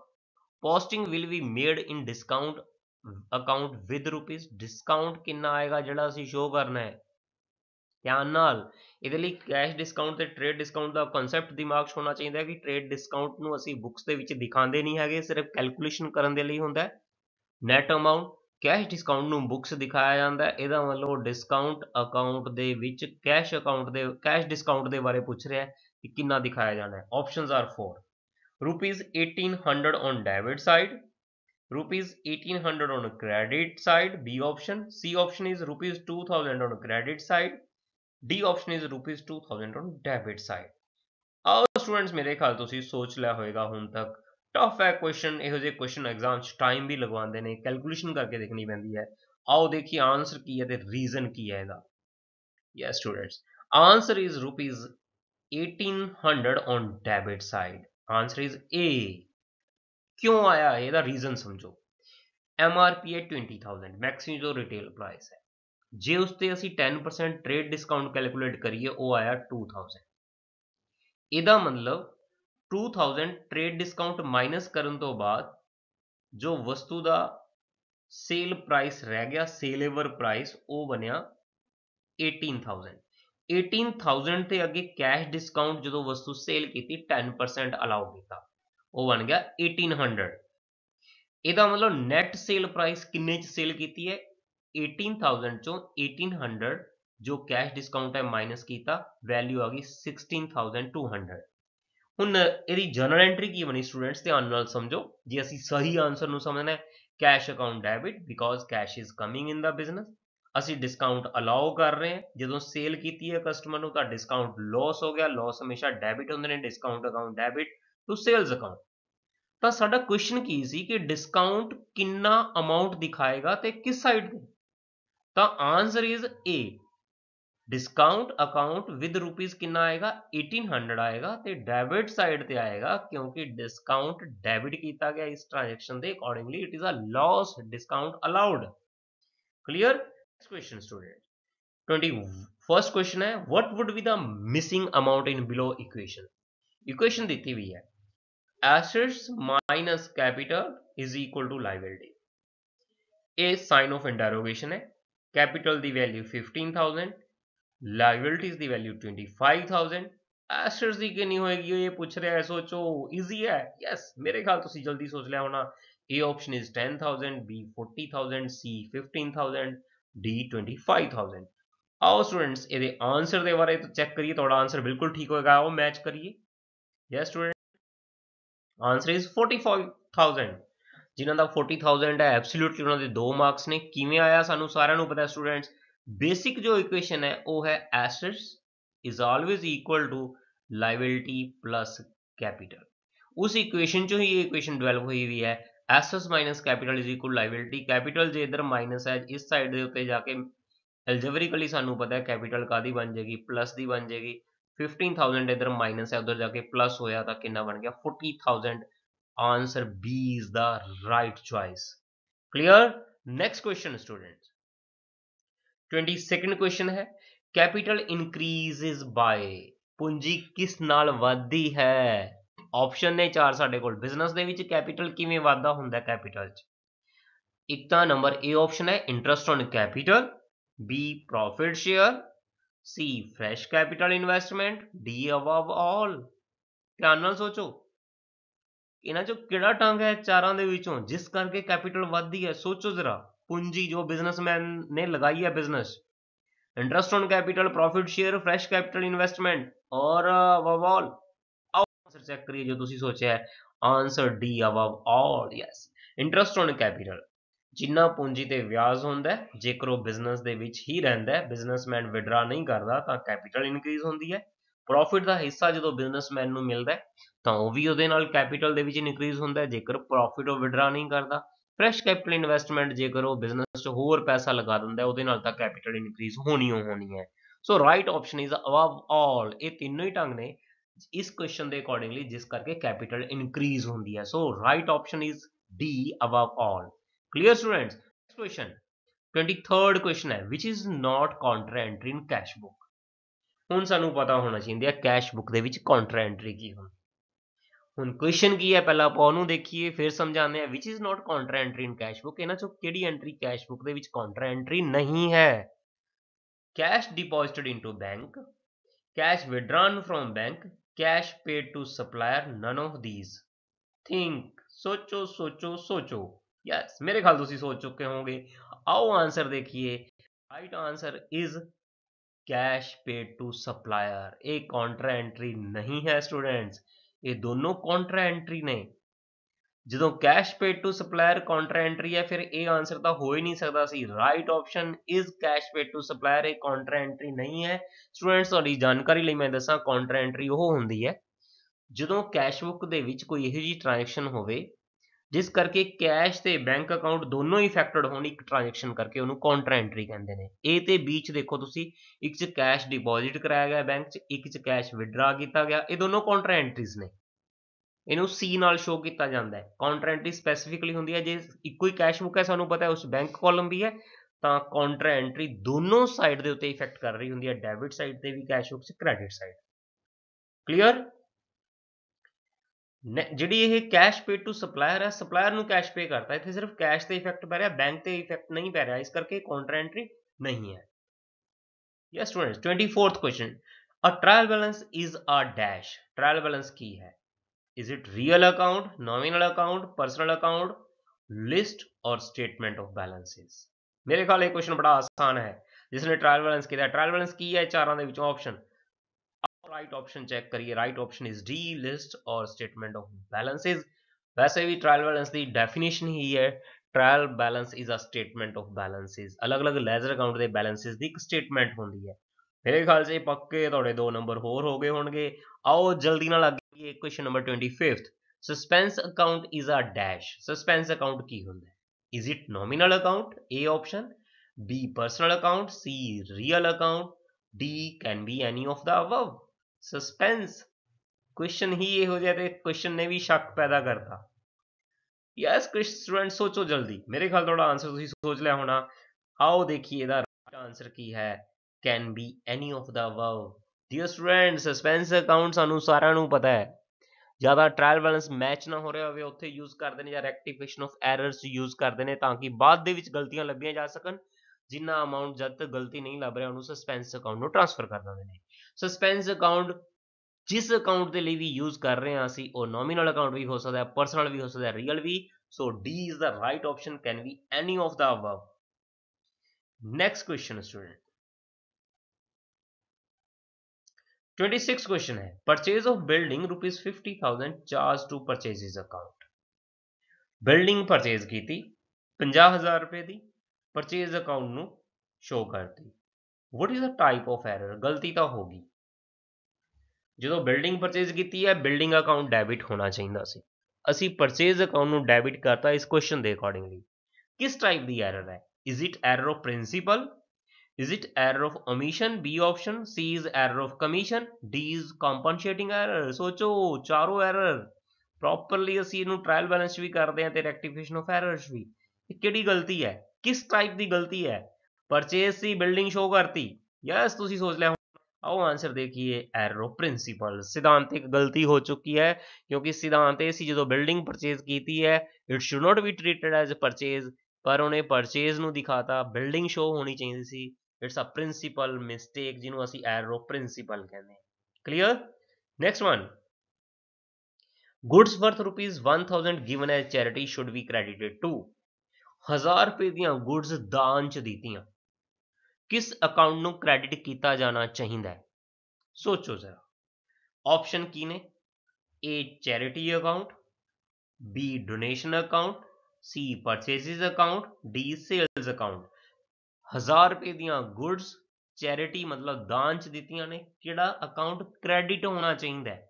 posting will be made in discount account with rupees discount ਕਿੰਨਾ ਆਏਗਾ ਜਿਹੜਾ ਅਸੀਂ ਸ਼ੋ ਕਰਨਾ ਹੈ ਧਿਆਨ ਨਾਲ ਇਹਦੇ ਲਈ ਕੈਸ਼ ਡਿਸਕਾਊਂਟ ਤੇ ਟ੍ਰੇਡ ਡਿਸਕਾਊਂਟ ਦਾ ਕਨਸੈਪਟ ਦਿਮਾਗ 'ਚ ਹੋਣਾ ਚਾਹੀਦਾ ਹੈ ਕਿ ਟ੍ਰੇਡ ਡਿਸਕਾਊਂਟ ਨੂੰ ਅਸੀਂ ਬੁੱਕਸ ਦੇ ਵਿੱਚ ਦਿਖਾਉਂਦੇ ਨਹੀਂ ਹੈਗੇ ਸਿਰਫ ਕੈਲਕੂਲੇਸ਼ਨ ਕਰਨ ਦੇ ਲਈ ਹੁੰਦਾ ਹੈ ਨੈਟ ਅਮਾਉਂਟ ਕੈਸ਼ ਡਿਸਕਾਊਂਟ ਨੂੰ ਬੁੱਕਸ ਦਿਖਾਇਆ ਜਾਂਦਾ ਹੈ ਇਹਦਾ ਮਤਲਬ ਡਿਸਕਾਊਂਟ ਅਕਾਊਂਟ ਦੇ ਵਿੱਚ ਕੈਸ਼ ਅਕਾਊਂਟ ਦੇ ਕੈਸ਼ ਡਿਸਕਾਊਂਟ ਦੇ ਬਾਰੇ ਪੁੱਛ ਰਿਹਾ ਹੈ ਕਿ ਕਿੰਨਾ ਦਿਖਾਇਆ ਜਾਣਾ ਹੈ options are 4 rupees 1800 on debit side rupees 1800 on credit side B option C option is rupees 2000 on credit D option is rupees 2000 on debit side ਆਓ ਸਟੂਡੈਂਟਸ ਮੇਰੇ ਖਿਆਲ ਤੁਸੀਂ ਸੋਚ ਲਿਆ ਹੋਵੇਗਾ ਹੁਣ ਤੱਕ ਟਫ ਹੈ ਕੁਐਸਚਨ ਇਹੋ ਜਿਹੇ ਕੁਐਸਚਨ ਐਗਜ਼ਾਮ 'ਚ ਟਾਈਮ ਵੀ ਲਗਵਾਉਂਦੇ ਨੇ ਕੈਲਕੂਲੇਸ਼ਨ ਕਰਕੇ ਦੇਖਣੀ ਪੈਂਦੀ ਹੈ ਆਓ ਦੇਖੀ ਆਨਸਰ ਕੀ ਹੈ ਤੇ ਰੀਜ਼ਨ ਕੀ ਹੈ ਇਹਦਾ yes students answer is rupees 1800 on debit side answer is A ਕਿਉਂ ਆਇਆ ਇਹਦਾ ਰੀਜ਼ਨ ਸਮਝੋ ਐਮ ਆਰ ਪੀ ਹੈ 20000 ਮੈਕਸਿਮ ਜੋ ਰਿਟੇਲ ਪ੍ਰਾਈਸ ਹੈ ਜੇ ਉਸ ਤੇ ਅਸੀਂ 10% ਟ੍ਰੇਡ ਡਿਸਕਾਊਂਟ ਕੈਲਕੂਲੇਟ ਕਰੀਏ ਉਹ ਆਇਆ 2000 ਇਹਦਾ ਮਤਲਬ 2000 ਟ੍ਰੇਡ ਡਿਸਕਾਊਂਟ ਮਾਈਨਸ ਕਰਨ ਤੋਂ ਬਾਅਦ ਜੋ ਵਸਤੂ ਦਾ ਸੇਲ ਪ੍ਰਾਈਸ ਰਹਿ ਗਿਆ ਸੇਲੇਵਰ ਪ੍ਰਾਈਸ ਉਹ ਬਣਿਆ 18000 18000 ਤੇ ਅੱਗੇ ਕੈਸ਼ ਡਿਸਕਾਊਂਟ ਜਦੋਂ ਵਸਤੂ ਸੇਲ ਕੀਤੀ 10% ਅਲਾਉ ਕੀਤਾ ਉਹ ਬਣ ਗਿਆ 1800 ਇਹਦਾ ਮਤਲਬ ਨੈਟ ਸੇਲ ਪ੍ਰਾਈਸ ਕਿੰਨੇ ਚ ਸੇਲ ਕੀਤੀ ਹੈ 18000 ਚੋਂ 1800 ਜੋ ਕੈਸ਼ ਡਿਸਕਾਊਂਟ ਹੈ ਮਾਈਨਸ ਕੀਤਾ ਵੈਲਿਊ ਆ ਗਈ 16200 ਹੁਣ ਇਹਦੀ ਜਨਰਲ ਐਂਟਰੀ ਕੀ ਬਣੀ ਸਟੂਡੈਂਟਸ ਧਿਆਨ ਨਾਲ ਸਮਝੋ ਜੇ ਅਸੀਂ ਸਹੀ ਆਨਸਰ ਨੂੰ ਸਮਝਣਾ ਹੈ cash account debit because cash is coming in the business ਅਸੀਂ ਡਿਸਕਾਊਂਟ ਅਲਾਉ ਕਰ ਰਹੇ ਹਾਂ ਜਦੋਂ ਸੇਲ ਕੀਤੀ ਹੈ ਕਸਟਮਰ ਨੂੰ ਤਾਂ ਡਿਸਕਾਊਂਟ ਲਾਸ ਹੋ ਗਿਆ ਲਾਸ ਹਮੇਸ਼ਾ ਡੈਬਿਟ ਹੁੰਦੇ ਨੇ discount account debit to sales account ਤਾਂ ਸਾਡਾ ਕੁਐਸਚਨ ਕੀ ਸੀ ਕਿ ਡਿਸਕਾਊਂਟ ਕਿੰਨਾ ਅਮਾਉਂਟ ਦਿਖਾਏਗਾ ਤੇ ਕਿਸ ਸਾਈਡ ਤੇ तो answer is A discount account with rupees कि आएगा 1800 आएगा तो डेबिट साइड ते आएगा क्योंकि डिस्काउंट डेबिट किया गया इस ट्रांजेक्शन के accordingly it is a loss discount allowed clear question student twenty first question है what would be the missing amount in below equation equation दी हुई है assets minus capital is equal to liability a sign of interrogation है capital the value 15000 liabilities the value 25000 assets की कितनी होएगी ये पूछ रहे हैं सोचो इजी है यस मेरे ख्याल तो सी जल्दी सोच लिया होना A option is 10000 B 40000 C 15000 D 25000 आओ स्टूडेंट्स ये आंसर दे बारे तो चेक करिए थोड़ा आंसर बिल्कुल ठीक होगा वो मैच करिए यस स्टूडेंट आंसर इज 45000 ਜਿਨ੍ਹਾਂ ਦਾ 40000 ਹੈ ਐਬਸੋਲੂਟਲੀ ਉਹਨਾਂ ਦੇ 2 ਮਾਰਕਸ ਨੇ ਕਿਵੇਂ ਆਇਆ ਸਾਨੂੰ ਸਾਰਿਆਂ ਨੂੰ ਪਤਾ ਸਟੂਡੈਂਟਸ ਬੇਸਿਕ ਜੋ ਇਕੁਏਸ਼ਨ ਹੈ ਉਹ ਹੈ assets is always equal to liability plus capital ਉਸ ਇਕੁਏਸ਼ਨ ਚੋਂ ਹੀ ਇਹ ਇਕੁਏਸ਼ਨ ਡਿਵੈਲਪ ਹੋਈ ਹੋਈ ਹੈ assets minus capital is equal liability capital ਜੇ ਇਧਰ ਮਾਈਨਸ ਹੈ ਇਸ ਸਾਈਡ ਦੇ ਉੱਤੇ ਜਾ ਕੇ ਐਲਜੈਬਰਿਕਲੀ ਸਾਨੂੰ ਪਤਾ ਹੈ ਕੈਪੀਟਲ ਕਾਦੀ ਬਣ ਜਾਏਗੀ ਪਲੱਸ ਦੀ ਬਣ ਜਾਏਗੀ 15000 ਇਧਰ ਮਾਈਨਸ ਹੈ ਉਧਰ ਜਾ ਕੇ ਪਲੱਸ ਹੋਇਆ ਤਾਂ ਕਿੰਨਾ ਬਣ ਗਿਆ 40000 Answer B is the right choice. Clear? Next question students. 22nd question है कैपिटल ਇਨਕਰੀਜ਼ਸ ਬਾਈ ਪੂੰਜੀ ਕਿਸ ਨਾਲ ਵਧਦੀ ਹੈ ਆਪਸ਼ਨ ਨੇ ਚਾਰ ਸਾਡੇ ਕੋਲ ਬਿਜ਼ਨਸ ਦੇ ਵਿੱਚ ਕੈਪੀਟਲ ਕਿਵੇਂ ਵਾਧਾ ਹੁੰਦਾ ਕੈਪੀਟਲ 'ਚ ਇੱਕ ਤਾਂ ਨੰਬਰ A ਆਪਸ਼ਨ ਹੈ interest on capital B profit share C fresh capital investment D above all ਧਿਆਨ ਨਾਲ ਸੋਚੋ ਇਹਨਾਂ ਚੋਂ ਕਿਹੜਾ ਟੰਗ ਹੈ ਚਾਰਾਂ ਦੇ ਵਿੱਚੋਂ ਜਿਸ ਕਰਕੇ ਕੈਪੀਟਲ ਵੱਧਦੀ ਹੈ ਸੋਚੋ ਜ਼ਰਾ ਪੂੰਜੀ ਜੋ ਬਿਜ਼ਨਸਮੈਨ ਨੇ ਲਗਾਈ ਹੈ business interest on capital profit share fresh capital investment or ਵਵਾਲ ਆਨਸਰ ਚੈੱਕ ਕਰੀਏ ਜੋ ਤੁਸੀਂ ਸੋਚਿਆ ਹੈ answer D above all yes interest on capital ਜਿੰਨਾ ਪੂੰਜੀ ਤੇ ਵਿਆਜ ਹੁੰਦਾ ਜੇਕਰ ਉਹ ਬਿਜ਼ਨਸ ਦੇ ਵਿੱਚ ਹੀ ਰਹਿੰਦਾ ਹੈ ਬਿਜ਼ਨਸਮੈਨ ਵਿਡਰਾ ਨਹੀਂ ਕਰਦਾ ਤਾਂ ਕੈਪੀਟਲ ਇਨਕਰੀਜ਼ ਹੁੰਦੀ ਹੈ ਪ੍ਰੋਫਿਟ ਦਾ ਹਿੱਸਾ ਜਦੋਂ ਬਿਜ਼ਨਸਮੈਨ ਨੂੰ ਮਿਲਦਾ ਹੈ ਤਾਂ ਉਹ ਵੀ ਉਹਦੇ ਨਾਲ ਕੈਪੀਟਲ ਦੇ ਵਿੱਚ ਇਨਕਰੀਜ਼ ਹੁੰਦਾ ਜੇਕਰ ਪ੍ਰੋਫਿਟ ਉਹ ਵਿਡਰਾ ਨਹੀਂ ਕਰਦਾ ਫਰੈਸ਼ ਕੈਪੀਟਲ ਇਨਵੈਸਟਮੈਂਟ ਜੇਕਰ ਉਹ ਬਿਜ਼ਨਸ 'ਚ ਹੋਰ ਪੈਸਾ ਲਗਾ ਦਿੰਦਾ ਉਹਦੇ ਨਾਲ ਤਾਂ ਕੈਪੀਟਲ ਇਨਕਰੀਜ਼ ਹੋਣੀ ਹੀ ਹੋਣੀ ਹੈ so right option is above all ਇਹ ਤਿੰਨੋਂ ਹੀ ਢੰਗ ਨੇ ਇਸ ਕੁਐਸਚਨ ਦੇ ਅਕੋਰਡਿੰਗਲੀ ਜਿਸ ਕਰਕੇ ਕੈਪੀਟਲ ਇਨਕਰੀਜ਼ ਹੁੰਦੀ ਹੈ so right option is D above all clear students next question 23rd question ਹੈ which is not counter entry in cash book ਹੁਣ ਸਾਨੂੰ ਪਤਾ ਹੋਣਾ ਚਾਹੀਦਾ ਹੈ ਕੈਸ਼ ਬੁੱਕ ਦੇ ਵਿੱਚ contra ਐਂਟਰੀ ਕੀ ਹੁੰਦੀ ਹੁਣ ਕੁਐਸਚਨ ਕੀ ਹੈ ਪਹਿਲਾਂ ਆਪਾਂ ਉਹਨੂੰ ਦੇਖੀਏ ਫਿਰ ਸਮਝਾਉਂਦੇ ਆ which is not contra entry in cash book ਇਹਨਾਂ ਚੋਂ ਕਿਹੜੀ ਐਂਟਰੀ ਕੈਸ਼ ਬੁੱਕ ਦੇ ਵਿੱਚ ਕਾਂਟਰਾ ਐਂਟਰੀ ਨਹੀਂ ਹੈ cash deposited into bank cash withdrawn from bank cash paid to supplier none of these think ਸੋਚੋ ਸੋਚੋ ਸੋਚੋ ਯੈਸ ਮੇਰੇ ਖਿਆਲ ਤੁਸੀਂ ਸੋਚ ਚੁੱਕੇ ਹੋਵੋਗੇ ਆਓ ਆਨਸਰ ਦੇਖੀਏ right answer is cash paid to supplier ਇਹ ਕਾਂਟਰਾ ਐਂਟਰੀ ਨਹੀਂ ਹੈ ਸਟੂਡੈਂਟਸ ਇਹ ਦੋਨੋਂ ਕੌਂਟਰਾ ਐਂਟਰੀ ਨੇ ਜਦੋਂ cash paid to supplier contra entry ਹੈ ਫਿਰ ਇਹ ਆਨਸਰ ਤਾਂ ਹੋ ਹੀ ਨਹੀਂ ਸਕਦਾ ਸੀ right option is cash paid to supplier ਇਹ ਕੌਂਟਰਾ ਐਂਟਰੀ ਨਹੀਂ ਹੈ ਸਟੂਡੈਂਟਸ ਤੁਹਾਡੀ ਜਾਣਕਾਰੀ ਲਈ ਮੈਂ ਦੱਸਾਂ ਕੌਂਟਰਾ ਐਂਟਰੀ ਉਹ ਹੁੰਦੀ ਹੈ ਜਦੋਂ ਕੈਸ਼ ਬੁੱਕ ਦੇ ਵਿੱਚ ਕੋਈ ਇਹੋ ਜਿਹੀ ਟ੍ਰਾਂਜੈਕਸ਼ਨ ਹੋਵੇ ਜਿਸ ਕਰਕੇ ਕੈਸ਼ ਤੇ ਬੈਂਕ ਅਕਾਊਂਟ ਦੋਨੋਂ ਹੀ ਇਫੈਕਟਡ ਹੋਣ ਇੱਕ ਟ੍ਰਾਂਜੈਕਸ਼ਨ ਕਰਕੇ ਉਹਨੂੰ ਕਾਉਂਟਰ ਐਂਟਰੀ ਕਹਿੰਦੇ ਨੇ ਏ ਤੇ ਚ ਦੇਖੋ ਤੁਸੀਂ ਇੱਕ ਚ ਕੈਸ਼ ਡਿਪੋਜ਼ਿਟ ਕਰਾਇਆ ਗਿਆ ਬੈਂਕ 'ਚ ਇੱਕ ਚ ਕੈਸ਼ ਵਿਡਰਾ ਕੀਤਾ ਗਿਆ ਇਹ ਦੋਨੋਂ ਕਾਉਂਟਰ ਐਂਟਰੀਜ਼ ਨੇ ਇਹਨੂੰ ਸੀ ਨਾਲ ਸ਼ੋ ਕੀਤਾ ਜਾਂਦਾ ਹੈ ਕਾਉਂਟਰ ਐਂਟਰੀ ਸਪੈਸੀਫਿਕਲੀ ਹੁੰਦੀ ਹੈ ਜੇ ਇੱਕੋ ਹੀ ਕੈਸ਼ ਬੁੱਕ ਹੈ ਸਾਨੂੰ ਪਤਾ ਹੈ ਉਸ ਬੈਂਕ ਕਾਲਮ ਵੀ ਹੈ ਤਾਂ ਕਾਉਂਟਰ ਐਂਟਰੀ ਦੋਨੋਂ ਸਾਈਡ ਦੇ ਉੱਤੇ ਇਫੈਕਟ ਕਰ ਰਹੀ ਹੁੰਦੀ ਹੈ ਡੈਬਿਟ ਸਾਈਡ ਤੇ ਵੀ ਕੈਸ਼ ਬੁੱਕ 'ਚ ਕ੍ਰੈਡਿਟ ਸਾਈਡ ਕਲੀਅਰ ਜਿਹੜੀ ਇਹ ਕੈਸ਼ ਪੇ ਟੂ ਸਪਲਾਇਰ ਹੈ ਸਪਲਾਇਰ ਨੂੰ ਕੈਸ਼ ਪੇ ਕਰਦਾ ਇੱਥੇ ਸਿਰਫ ਕੈਸ਼ ਤੇ ਇਫੈਕਟ ਪੈ ਰਿਹਾ ਬੈਂਕ ਤੇ ਇਫੈਕਟ ਨਹੀਂ ਪੈ ਰਿਹਾ ਇਸ ਕਰਕੇ ਕਾਉਂਟਰ ਐਂਟਰੀ ਨਹੀਂ ਹੈ ਯਾ students 24th question a trial balance is a dash trial balance ਕੀ ਹੈ is it real account nominal account personal account list or statement of balances ਮੇਰੇ ਖਿਆਲ ਇਹ ਕੁਐਸਚਨ ਬੜਾ ਆਸਾਨ ਹੈ ਜਿਸ ਨੇ ਟ੍ਰਾਇਲ ਬੈਲੈਂਸ ਕੀਤਾ ਟ੍ਰਾਇਲ ਬੈਲੈਂਸ ਕੀ ਹੈ ਚਾਰਾਂ ਦੇ ਵਿੱਚੋਂ ਆਪਸ਼ਨ राइट ऑप्शन चेक करिए right option is D list और स्टेटमेंट ऑफ बैलेंसेज वैसे भी ट्रायल बैलेंस की डेफिनेशन ही है trial balance is a statement of balances अलग अलग ਲੈਜਰ ਅਕਾਊਂਟ ਦੇ ਬੈਲੈਂਸਸ ਦੀ ਇੱਕ ਸਟੇਟਮੈਂਟ ਹੁੰਦੀ ਹੈ ਮੇਰੇ ਖਿਆਲ 'ਚ ਪੱਕੇ ਤੁਹਾਡੇ ਦੋ ਨੰਬਰ ਹੋਰ ਹੋ ਗਏ ਹੋਣਗੇ ਆਓ ਜਲਦੀ ਨਾਲ ਅੱਗੇ question number 25 suspense account is a dash suspense account ਕੀ ਹੁੰਦਾ ਹੈ is it nominal account A option B personal account C real account D can be any of the above suspense question ਹੀ क्वेश्चन ही ये ਕੁਐਸਚਨ ਨੇ ਵੀ ਸ਼ੱਕ ਪੈਦਾ ਕਰਦਾ पैदा करता ਸਟੂਡੈਂਟ ਸੋਚੋ ਜਲਦੀ ਮੇਰੇ ਖਿਆਲ ਤੋਂ ਤੁਹਾਡਾ ਆਨਸਰ ਤੁਸੀਂ ਸੋਚ ਲਿਆ ਹੋਣਾ ਆਓ ਦੇਖੀਏ ਇਹਦਾ ਰਾਈਟ ਆਨਸਰ ਕੀ ਹੈ can be any of the above dear student suspense account ਸਾਨੂੰ ਸਾਰਿਆਂ ਨੂੰ ਪਤਾ ਹੈ ਜਿਆਦਾ ਟ੍ਰਾਇਲ ਬੈਲੈਂਸ ਮੈਚ ਨਾ ਹੋ ਰਿਹਾ ਹੋਵੇ ਉੱਥੇ ਯੂਜ਼ ਕਰਦੇ ਨੇ ਜਾਂ ਰੈਕਟੀਫਿਕੇਸ਼ਨ ਆਫ ਐਰਰਸ ਯੂਜ਼ ਕਰਦੇ ਨੇ ਤਾਂ ਕਿ ਬਾਅਦ ਦੇ ਵਿੱਚ ਗਲਤੀਆਂ ਲੱਭੀਆਂ ਜਾ ਸਕਣ ਜਿੰਨਾ ਅਮਾਉਂਟ ਜਦ ਤੱਕ ਗਲਤੀ ਨਹੀਂ ਲੱਭ ਰਿਹਾ ਉਹਨੂੰ ਸਸਪੈਂਸ ਅਕਾਊਂਟ ਨੂੰ ਟ੍ਰਾਂਸਫਰ ਕਰ ਦਿੰਦੇ ਨੇ ਸਸਪੈਂਸ ਅਕਾਊਂਟ ਜਿਸ ਅਕਾਊਂਟ ਦੇ ਲਈ ਵੀ ਯੂਜ਼ ਕਰ ਰਹੇ ਹਾਂ ਅਸੀਂ ਉਹ ਨੋਮੀਨਲ ਅਕਾਊਂਟ ਵੀ ਹੋ ਸਕਦਾ ਹੈ ਪਰਸਨਲ ਵੀ ਹੋ ਸਕਦਾ ਹੈ ਰੀਅਲ ਵੀ so D is the right option can be any of the above next question student 26 question है purchase of building rupees fifty thousand charge to purchase account building purchase की थी 50000 रुपए दी परचेज अकाउंट ਨੂੰ ਸ਼ੋ ਕਰਤੀ what is a type of error ਗਲਤੀ ਤਾਂ ਹੋ ਗਈ ਜਦੋਂ ਬਿਲਡਿੰਗ ਪਰਚੇਸ ਕੀਤੀ ਹੈ ਬਿਲਡਿੰਗ ਅਕਾਊਂਟ ਡੈਬਿਟ ਹੋਣਾ ਚਾਹੀਦਾ ਸੀ ਅਸੀਂ ਪਰਚੇਸ ਅਕਾਊਂਟ ਨੂੰ ਡੈਬਿਟ ਕਰਤਾ ਇਸ ਕੁਐਸਚਨ ਦੇ ਅਕੋਰਡਿੰਗਲੀ ਕਿਸ ਟਾਈਪ ਦੀ ਐਰਰ ਹੈ is it error of principle is it error of omission B option C is error of commission D is compensating error ਸੋਚੋ ਚਾਰੋਂ ਐਰਰ ਪ੍ਰੋਪਰਲੀ ਅਸੀਂ ਇਹਨੂੰ ਟ੍ਰਾਇਲ ਬੈਲੈਂਸ ਵੀ ਕਰਦੇ ਹਾਂ ਤੇ ਰੈਕਟੀਫਿਕੇਸ਼ਨ ਆਫ ਐਰਰਸ ਵੀ ਇਹ ਕਿਹੜੀ ਗਲਤੀ ਹੈ ਕਿਸ ਟਾਈਪ ਦੀ ਗਲਤੀ ਹੈ ਪਰਚੇਸ ਸੀ ਬਿਲਡਿੰਗ ਸ਼ੋ ਕਰਤੀ ਯਸ ਤੁਸੀਂ ਸੋਚ ਲਿਆ ਆਓ ਆਨਸਰ ਦੇਖੀਏ ਐਰੋ ਪ੍ਰਿੰਸੀਪਲ ਸਿਧਾਂਤਿਕ ਗਲਤੀ ਹੋ ਚੁੱਕੀ ਹੈ ਕਿਉਂਕਿ ਸਿਧਾਂਤ ਇਹ ਸੀ ਜਦੋਂ ਬਿਲਡਿੰਗ ਪਰਚੇਸ ਕੀਤੀ ਹੈ it should not be treated as purchase ਪਰ ਉਹਨੇ ਪਰਚੇਸ ਨੂੰ ਦਿਖਾਤਾ ਬਿਲਡਿੰਗ ਸ਼ੋ ਹੋਣੀ ਚਾਹੀਦੀ ਸੀ ਇਟਸ ਅ ਪ੍ਰਿੰਸੀਪਲ ਮਿਸਟੇਕ ਜਿਹਨੂੰ ਅਸੀਂ ਐਰੋ ਪ੍ਰਿੰਸੀਪਲ ਕਹਿੰਦੇ ਹਾਂ clear next one goods worth rupees 1000 given as charity should be credited to 1000 ਰੁਪਏ ਦੀਆਂ ਗੁੱਡਸ ਦਾਨ ਚ ਦਿੱਤੀਆਂ ਕਿਸ ਅਕਾਊਂਟ ਨੂੰ ਕ੍ਰੈਡਿਟ ਕੀਤਾ ਜਾਣਾ ਚਾਹੀਦਾ ਹੈ ਸੋਚੋ ਜ਼ਰਾ ਆਪਸ਼ਨ ਕੀ ਨੇ A charity account B donation account C purchases account D sales account 1000 ਰੁਪਏ ਦੀਆਂ ਗੁੱਡਸ ਚੈਰਿਟੀ ਮਤਲਬ ਦਾਨ ਚ ਦਿੱਤੀਆਂ ਨੇ ਕਿਹੜਾ ਅਕਾਊਂਟ ਕ੍ਰੈਡਿਟ ਹੋਣਾ ਚਾਹੀਦਾ ਹੈ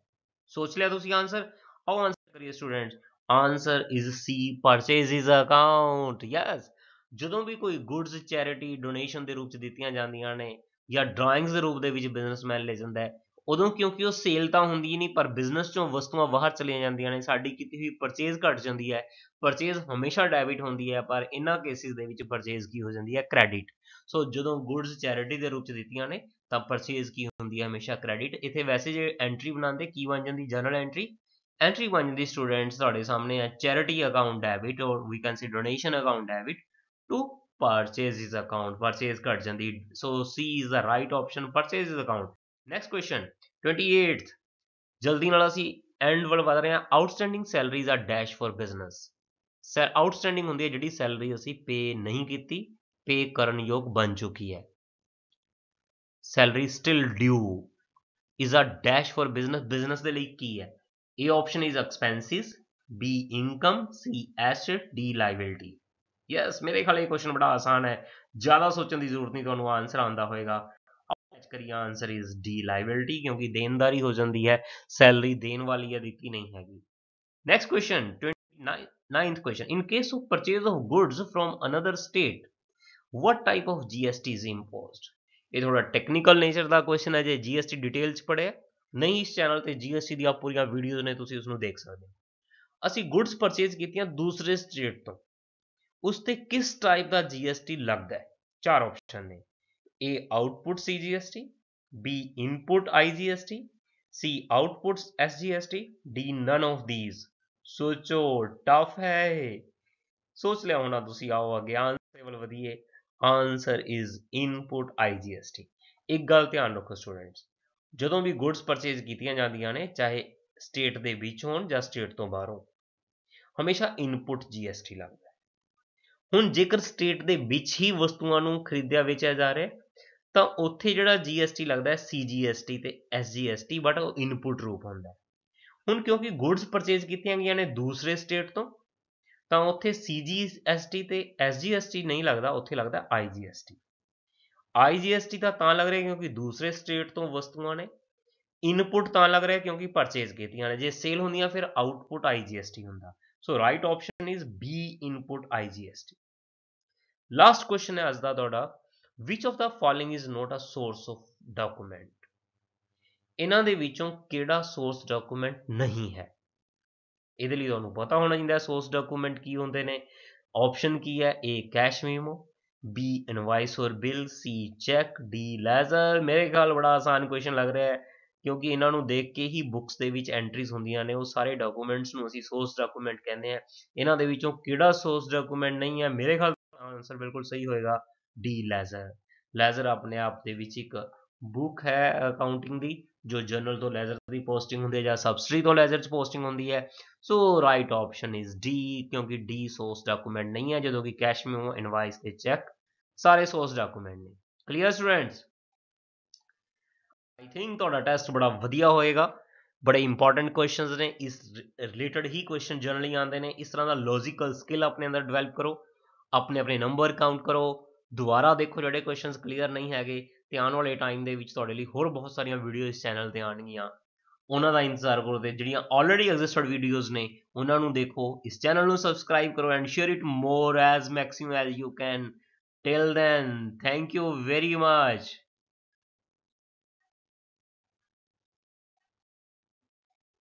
ਸੋਚ ਲਿਆ ਤੁਸੀਂ ਆਨਸਰ ਆਓ ਆਨਸਰ ਕਰੀਏ students answer is C purchases account yes ਜਦੋਂ ਵੀ ਕੋਈ ਗੁੱਡਸ ਚੈਰਿਟੀ ਡੋਨੇਸ਼ਨ ਦੇ ਰੂਪ ਚ ਦਿੱਤੀਆਂ ਜਾਂਦੀਆਂ ਨੇ ਜਾਂ ਡਰਾਇੰਗਸ ਦੇ ਰੂਪ ਦੇ ਵਿੱਚ ਬਿਜ਼ਨਸਮੈਨ ਲੈ ਜਾਂਦਾ ਹੈ ਉਦੋਂ ਕਿਉਂਕਿ ਉਹ ਸੇਲ ਤਾਂ ਹੁੰਦੀ ਨਹੀਂ ਪਰ ਬਿਜ਼ਨਸ ਚੋਂ ਵਸਤੂਆਂ ਬਾਹਰ ਚਲੀਆਂ ਜਾਂਦੀਆਂ ਨੇ ਸਾਡੀ ਕੀਤੀ ਹੋਈ ਪਰਚੇਜ਼ ਘਟ ਜਾਂਦੀ ਹੈ ਪਰਚੇਜ਼ ਹਮੇਸ਼ਾ ਡੈਬਿਟ ਹੁੰਦੀ ਹੈ ਪਰ ਇਨ੍ਹਾਂ ਕੇਸਿਸ ਦੇ ਵਿੱਚ ਪਰਚੇਜ਼ ਕੀ ਹੋ ਜਾਂਦੀ ਹੈ ਕ੍ਰੈਡਿਟ ਸੋ ਜਦੋਂ ਗੁੱਡਸ ਚੈਰਿਟੀ ਦੇ ਰੂਪ ਚ ਦਿੱਤੀਆਂ ਨੇ ਤਾਂ ਪਰਚੇਜ਼ ਕੀ ਹੁੰਦੀ ਹੈ ਹਮੇਸ਼ਾ ਕ੍ਰੈਡਿਟ ਇੱਥੇ ਵੈਸੇ ਜੇ ਐਂਟਰੀ ਬਣਾਉਂਦੇ ਕੀ ਬਣ ਜਾਂਦੀ ਜਨਰਲ ਐਂਟਰੀ ਐਂਟਰੀ ਬਣ ਜਾਂਦੀ ਸਟੂਡੈਂਟਸ ਤੁਹਾਡੇ ਸਾਹਮਣੇ ਹੈ ਚੈਰਿਟੀ ਅਕਾਊਂਟ ਡੈਬਿਟ ਔਰ ਵੀ can say donation account debit to purchase his account. Purchase cut jandi. So C is the right option. Purchase his account. Next question. 28th. ਜਲਦੀ ਨਾਲ ਅਸੀਂ ਐਂਡ ਵੱਲ ਵਧ ਰਹੇ ਹਾਂ outstanding salaries a dash for business sir outstanding ਹੁੰਦੀ ਹੈ ਜਿਹੜੀ ਸੈਲਰੀ ਅਸੀਂ ਪੇ ਨਹੀਂ ਕੀਤੀ ਪੇ ਕਰਨ ਯੋਗ ਬਣ ਚੁੱਕੀ ਹੈ salary still due is a dash for business business ਦੇ ਲਈ ਕੀ ਹੈ A option is expenses, B income, C asset, D liability. Yes ਮੇਰੇ ਖਿਆਲ ਇਹ ਕੁਐਸਚਨ ਬੜਾ ਆਸਾਨ ਹੈ ਜ਼ਿਆਦਾ ਸੋਚਣ ਦੀ ਜ਼ਰੂਰਤ ਨਹੀਂ ਤੁਹਾਨੂੰ ਆਨਸਰ ਆਉਂਦਾ ਹੋਵੇਗਾ ਮੈਚ ਕਰੀਏ ਆਨਸਰ ਇਜ਼ ਡੀ ਲਾਇਬਿਲਟੀ ਕਿਉਂਕਿ ਦੇਣਦਾਰੀ ਹੋ ਜਾਂਦੀ ਹੈ ਸੈਲਰੀ ਦੇਣ ਵਾਲੀ ਹੈ ਦਿੱਤੀ ਨਹੀਂ ਹੈਗੀ next question 29th question in case of purchase of goods firm another state what type of GST is imposed ਇਹ ਥੋੜਾ ਟੈਕਨੀਕਲ ਨੇਚਰ ਦਾ ਕੁਐਸਚਨ ਹੈ ਜੇ GST ਡਿਟੇਲ ਚ ਪੜਿਆ ਨਹੀਂ ਇਸ ਚੈਨਲ ਤੇ GST ਦੀਆਂ ਪੂਰੀਆਂ ਵੀਡੀਓਜ਼ ਨੇ ਤੁਸੀਂ ਉਸ ਨੂੰ ਦੇਖ ਸਕਦੇ ਹੋ ਅਸੀਂ ਗੁੱਡਸ ਪਰਚੇਸ ਕੀਤੀਆਂ ਦੂਸਰੇ ਸਟੇਟ ਤੋਂ ਉਸ ਤੇ ਕਿਸ ਟਾਈਪ ਦਾ GST ਲੱਗਦਾ ਹੈ ਚਾਰ ਆਪਸ਼ਨ ਨੇ A output CGST B input IGST C outputs SGST D none of these ਸੋਚੋ ਟਫ ਹੈ ਇਹ ਸੋਚ ਲਿਆ ਹੁਣ ਤੁਸੀਂ ਆਓ ਅੱਗੇ ਆਨਸਰ ਵੱਲ ਵਧੀਏ ਆਨਸਰ ਇਜ਼ ਇਨਪੁੱਟ IGST ਇੱਕ ਗੱਲ ਧਿਆਨ ਰੱਖੋ ਸਟੂਡੈਂਟਸ ਜਦੋਂ ਵੀ ਗੁੱਡਸ ਪਰਚੇਜ਼ ਕੀਤੀਆਂ ਜਾਂਦੀਆਂ ਨੇ ਚਾਹੇ ਸਟੇਟ ਦੇ ਵਿੱਚ ਹੋਣ ਜਾਂ ਸਟੇਟ ਤੋਂ ਬਾਹਰੋਂ ਹਮੇਸ਼ਾ ਇਨਪੁੱਟ GST ਲੱਗਦਾ ਹੁਣ ਜੇਕਰ ਸਟੇਟ ਦੇ ਵਿੱਚ ਹੀ ਵਸਤੂਆਂ ਨੂੰ ਖਰੀਦਿਆ ਵੇਚਿਆ ਜਾ ਰਿਹਾ ਤਾਂ ਉੱਥੇ ਜਿਹੜਾ GST ਲੱਗਦਾ ਹੈ CGST ਤੇ SGST ਬਟ ਉਹ ਇਨਪੁਟ ਰੂਪ ਹੁੰਦਾ ਹੁਣ ਕਿਉਂਕਿ ਗੁੱਡਸ ਪਰਚੇਸ ਕੀਤੀਆਂ ਗਈਆਂ ਨੇ ਦੂਸਰੇ ਸਟੇਟ ਤੋਂ ਤਾਂ ਉੱਥੇ CGST ਤੇ SGST ਨਹੀਂ ਲੱਗਦਾ ਉੱਥੇ ਲੱਗਦਾ IGST IGST ਤਾਂ ਤਾਂ ਲੱਗ ਰਿਹਾ ਕਿਉਂਕਿ ਦੂਸਰੇ ਸਟੇਟ ਤੋਂ ਵਸਤੂਆਂ ਨੇ ਇਨਪੁਟ ਤਾਂ ਲੱਗ ਰਿਹਾ ਕਿਉਂਕਿ ਪਰਚੇਸ ਕੀਤੀਆਂ ਨੇ ਜੇ ਸੇਲ ਹੁੰਦੀਆਂ ਫਿਰ ਆਉਟਪੁਟ IGST ਹੁੰਦਾ so right option is B input IGST last question ਹੈ ਅੱਜ ਦਾ ਤੁਹਾਡਾ which of the following is not a source of document ਇਹਨਾਂ ਦੇ ਵਿੱਚੋਂ ਕਿਹੜਾ ਸੋਰਸ ਡਾਕੂਮੈਂਟ ਨਹੀਂ ਹੈ ਇਹਦੇ ਲਈ ਤੁਹਾਨੂੰ ਪਤਾ ਹੋਣਾ ਚਾਹੀਦਾ ਸੋਰਸ ਡਾਕੂਮੈਂਟ ਕੀ ਹੁੰਦੇ ਨੇ ਆਪਸ਼ਨ ਕੀ ਹੈ A cash memo B invoice ਔਰ bill C cheque D ledger ਮੇਰੇ ਖਿਆਲ ਬੜਾ ਆਸਾਨ ਕੁਐਸਚਨ ਲੱਗ ਰਿਹਾ ਹੈ ਕਿਉਂਕਿ ਇਹਨਾਂ ਨੂੰ ਦੇਖ ਕੇ ਹੀ ਬੁੱਕਸ ਦੇ ਵਿੱਚ ਐਂਟਰੀਜ਼ ਹੁੰਦੀਆਂ ਨੇ ਉਹ ਸਾਰੇ ਡਾਕੂਮੈਂਟਸ ਨੂੰ ਅਸੀਂ ਸੋਰਸ ਡਾਕੂਮੈਂਟ ਕਹਿੰਦੇ ਆ ਇਹਨਾਂ ਦੇ ਵਿੱਚੋਂ ਕਿਹੜਾ ਸੋਰਸ ਡਾਕੂਮੈਂਟ ਨਹੀਂ ਹੈ ਮੇਰੇ ਖਿਆਲ ਆਨਸਰ ਬਿਲਕੁਲ ਸਹੀ ਹੋਏਗਾ ਡੀ ਲੈਜ਼ਰ ਲੈਜ਼ਰ ਆਪਣੇ ਆਪ ਦੇ ਵਿੱਚ ਇੱਕ ਬੁੱਕ ਹੈ ਅਕਾਊਂਟਿੰਗ ਦੀ ਜੋ ਜਨਰਲ ਤੋਂ ਲੈਜ਼ਰ ਦੀ ਪੋਸਟਿੰਗ ਹੁੰਦੀ ਹੈ ਜਾਂ ਸਬਸਟਰੀ ਤੋਂ ਲੈਜ਼ਰ 'ਚ ਪੋਸਟਿੰਗ ਹੁੰਦੀ ਹੈ so right option is D ਕਿਉਂਕਿ ਡੀ ਸੋਰਸ ਡਾਕੂਮੈਂਟ ਨਹੀਂ ਹੈ ਜਦੋਂ ਕਿ ਕੈਸ਼ ਹੋ ਇਨਵਾਈਸ ਤੇ ਚੈੱਕ ਸਾਰੇ ਸੋਰਸ ਡਾਕੂਮੈਂਟ ਨੇ ਕਲੀਅਰ ਸਟੂਡੈਂਟਸ ਆਈ ਥਿੰਕ ਤੁਹਾਡਾ ਟੈਸਟ ਬੜਾ ਵਧੀਆ ਹੋਏਗਾ ਬੜੇ ਇੰਪੋਰਟੈਂਟ ਕੁਐਸਚਨਸ ਨੇ ਇਸ ਰਿਲੇਟਡ ਹੀ ਕੁਐਸਚਨ ਜਨਰਲੀ ਆਉਂਦੇ ਨੇ ਇਸ ਤਰ੍ਹਾਂ ਦਾ ਲੌਜੀਕਲ ਸਕਿੱਲ ਆਪਣੇ ਅੰਦਰ ਡਿਵੈਲਪ ਕਰੋ ਆਪਣੇ ਆਪਣੇ ਨੰਬਰ ਕਾਊਂਟ ਕਰੋ ਦੁਬਾਰਾ ਦੇਖੋ ਜਿਹੜੇ ਕੁਐਸਚਨਸ ਕਲੀਅਰ ਨਹੀਂ ਹੈਗੇ ਤੇ ਆਉਣ ਵਾਲੇ ਟਾਈਮ ਦੇ ਵਿੱਚ ਤੁਹਾਡੇ ਲਈ ਹੋਰ ਬਹੁਤ ਸਾਰੀਆਂ ਵੀਡੀਓ ਇਸ ਚੈਨਲ ਤੇ ਆਣਗੀਆਂ ਉਹਨਾਂ ਦਾ ਇੰਤਜ਼ਾਰ ਕਰੋ ਤੇ ਜਿਹੜੀਆਂ ਆਲਰੇਡੀ ਐਗਜ਼ਿਸਟਡ ਵੀਡੀਓਜ਼ ਨੇ ਉਹਨਾਂ ਨੂੰ ਦੇਖੋ ਇਸ ਚੈਨਲ ਨੂੰ ਸਬਸਕ੍ਰਾਈਬ ਕਰੋ and share it more as maximum as you can till then thank you very much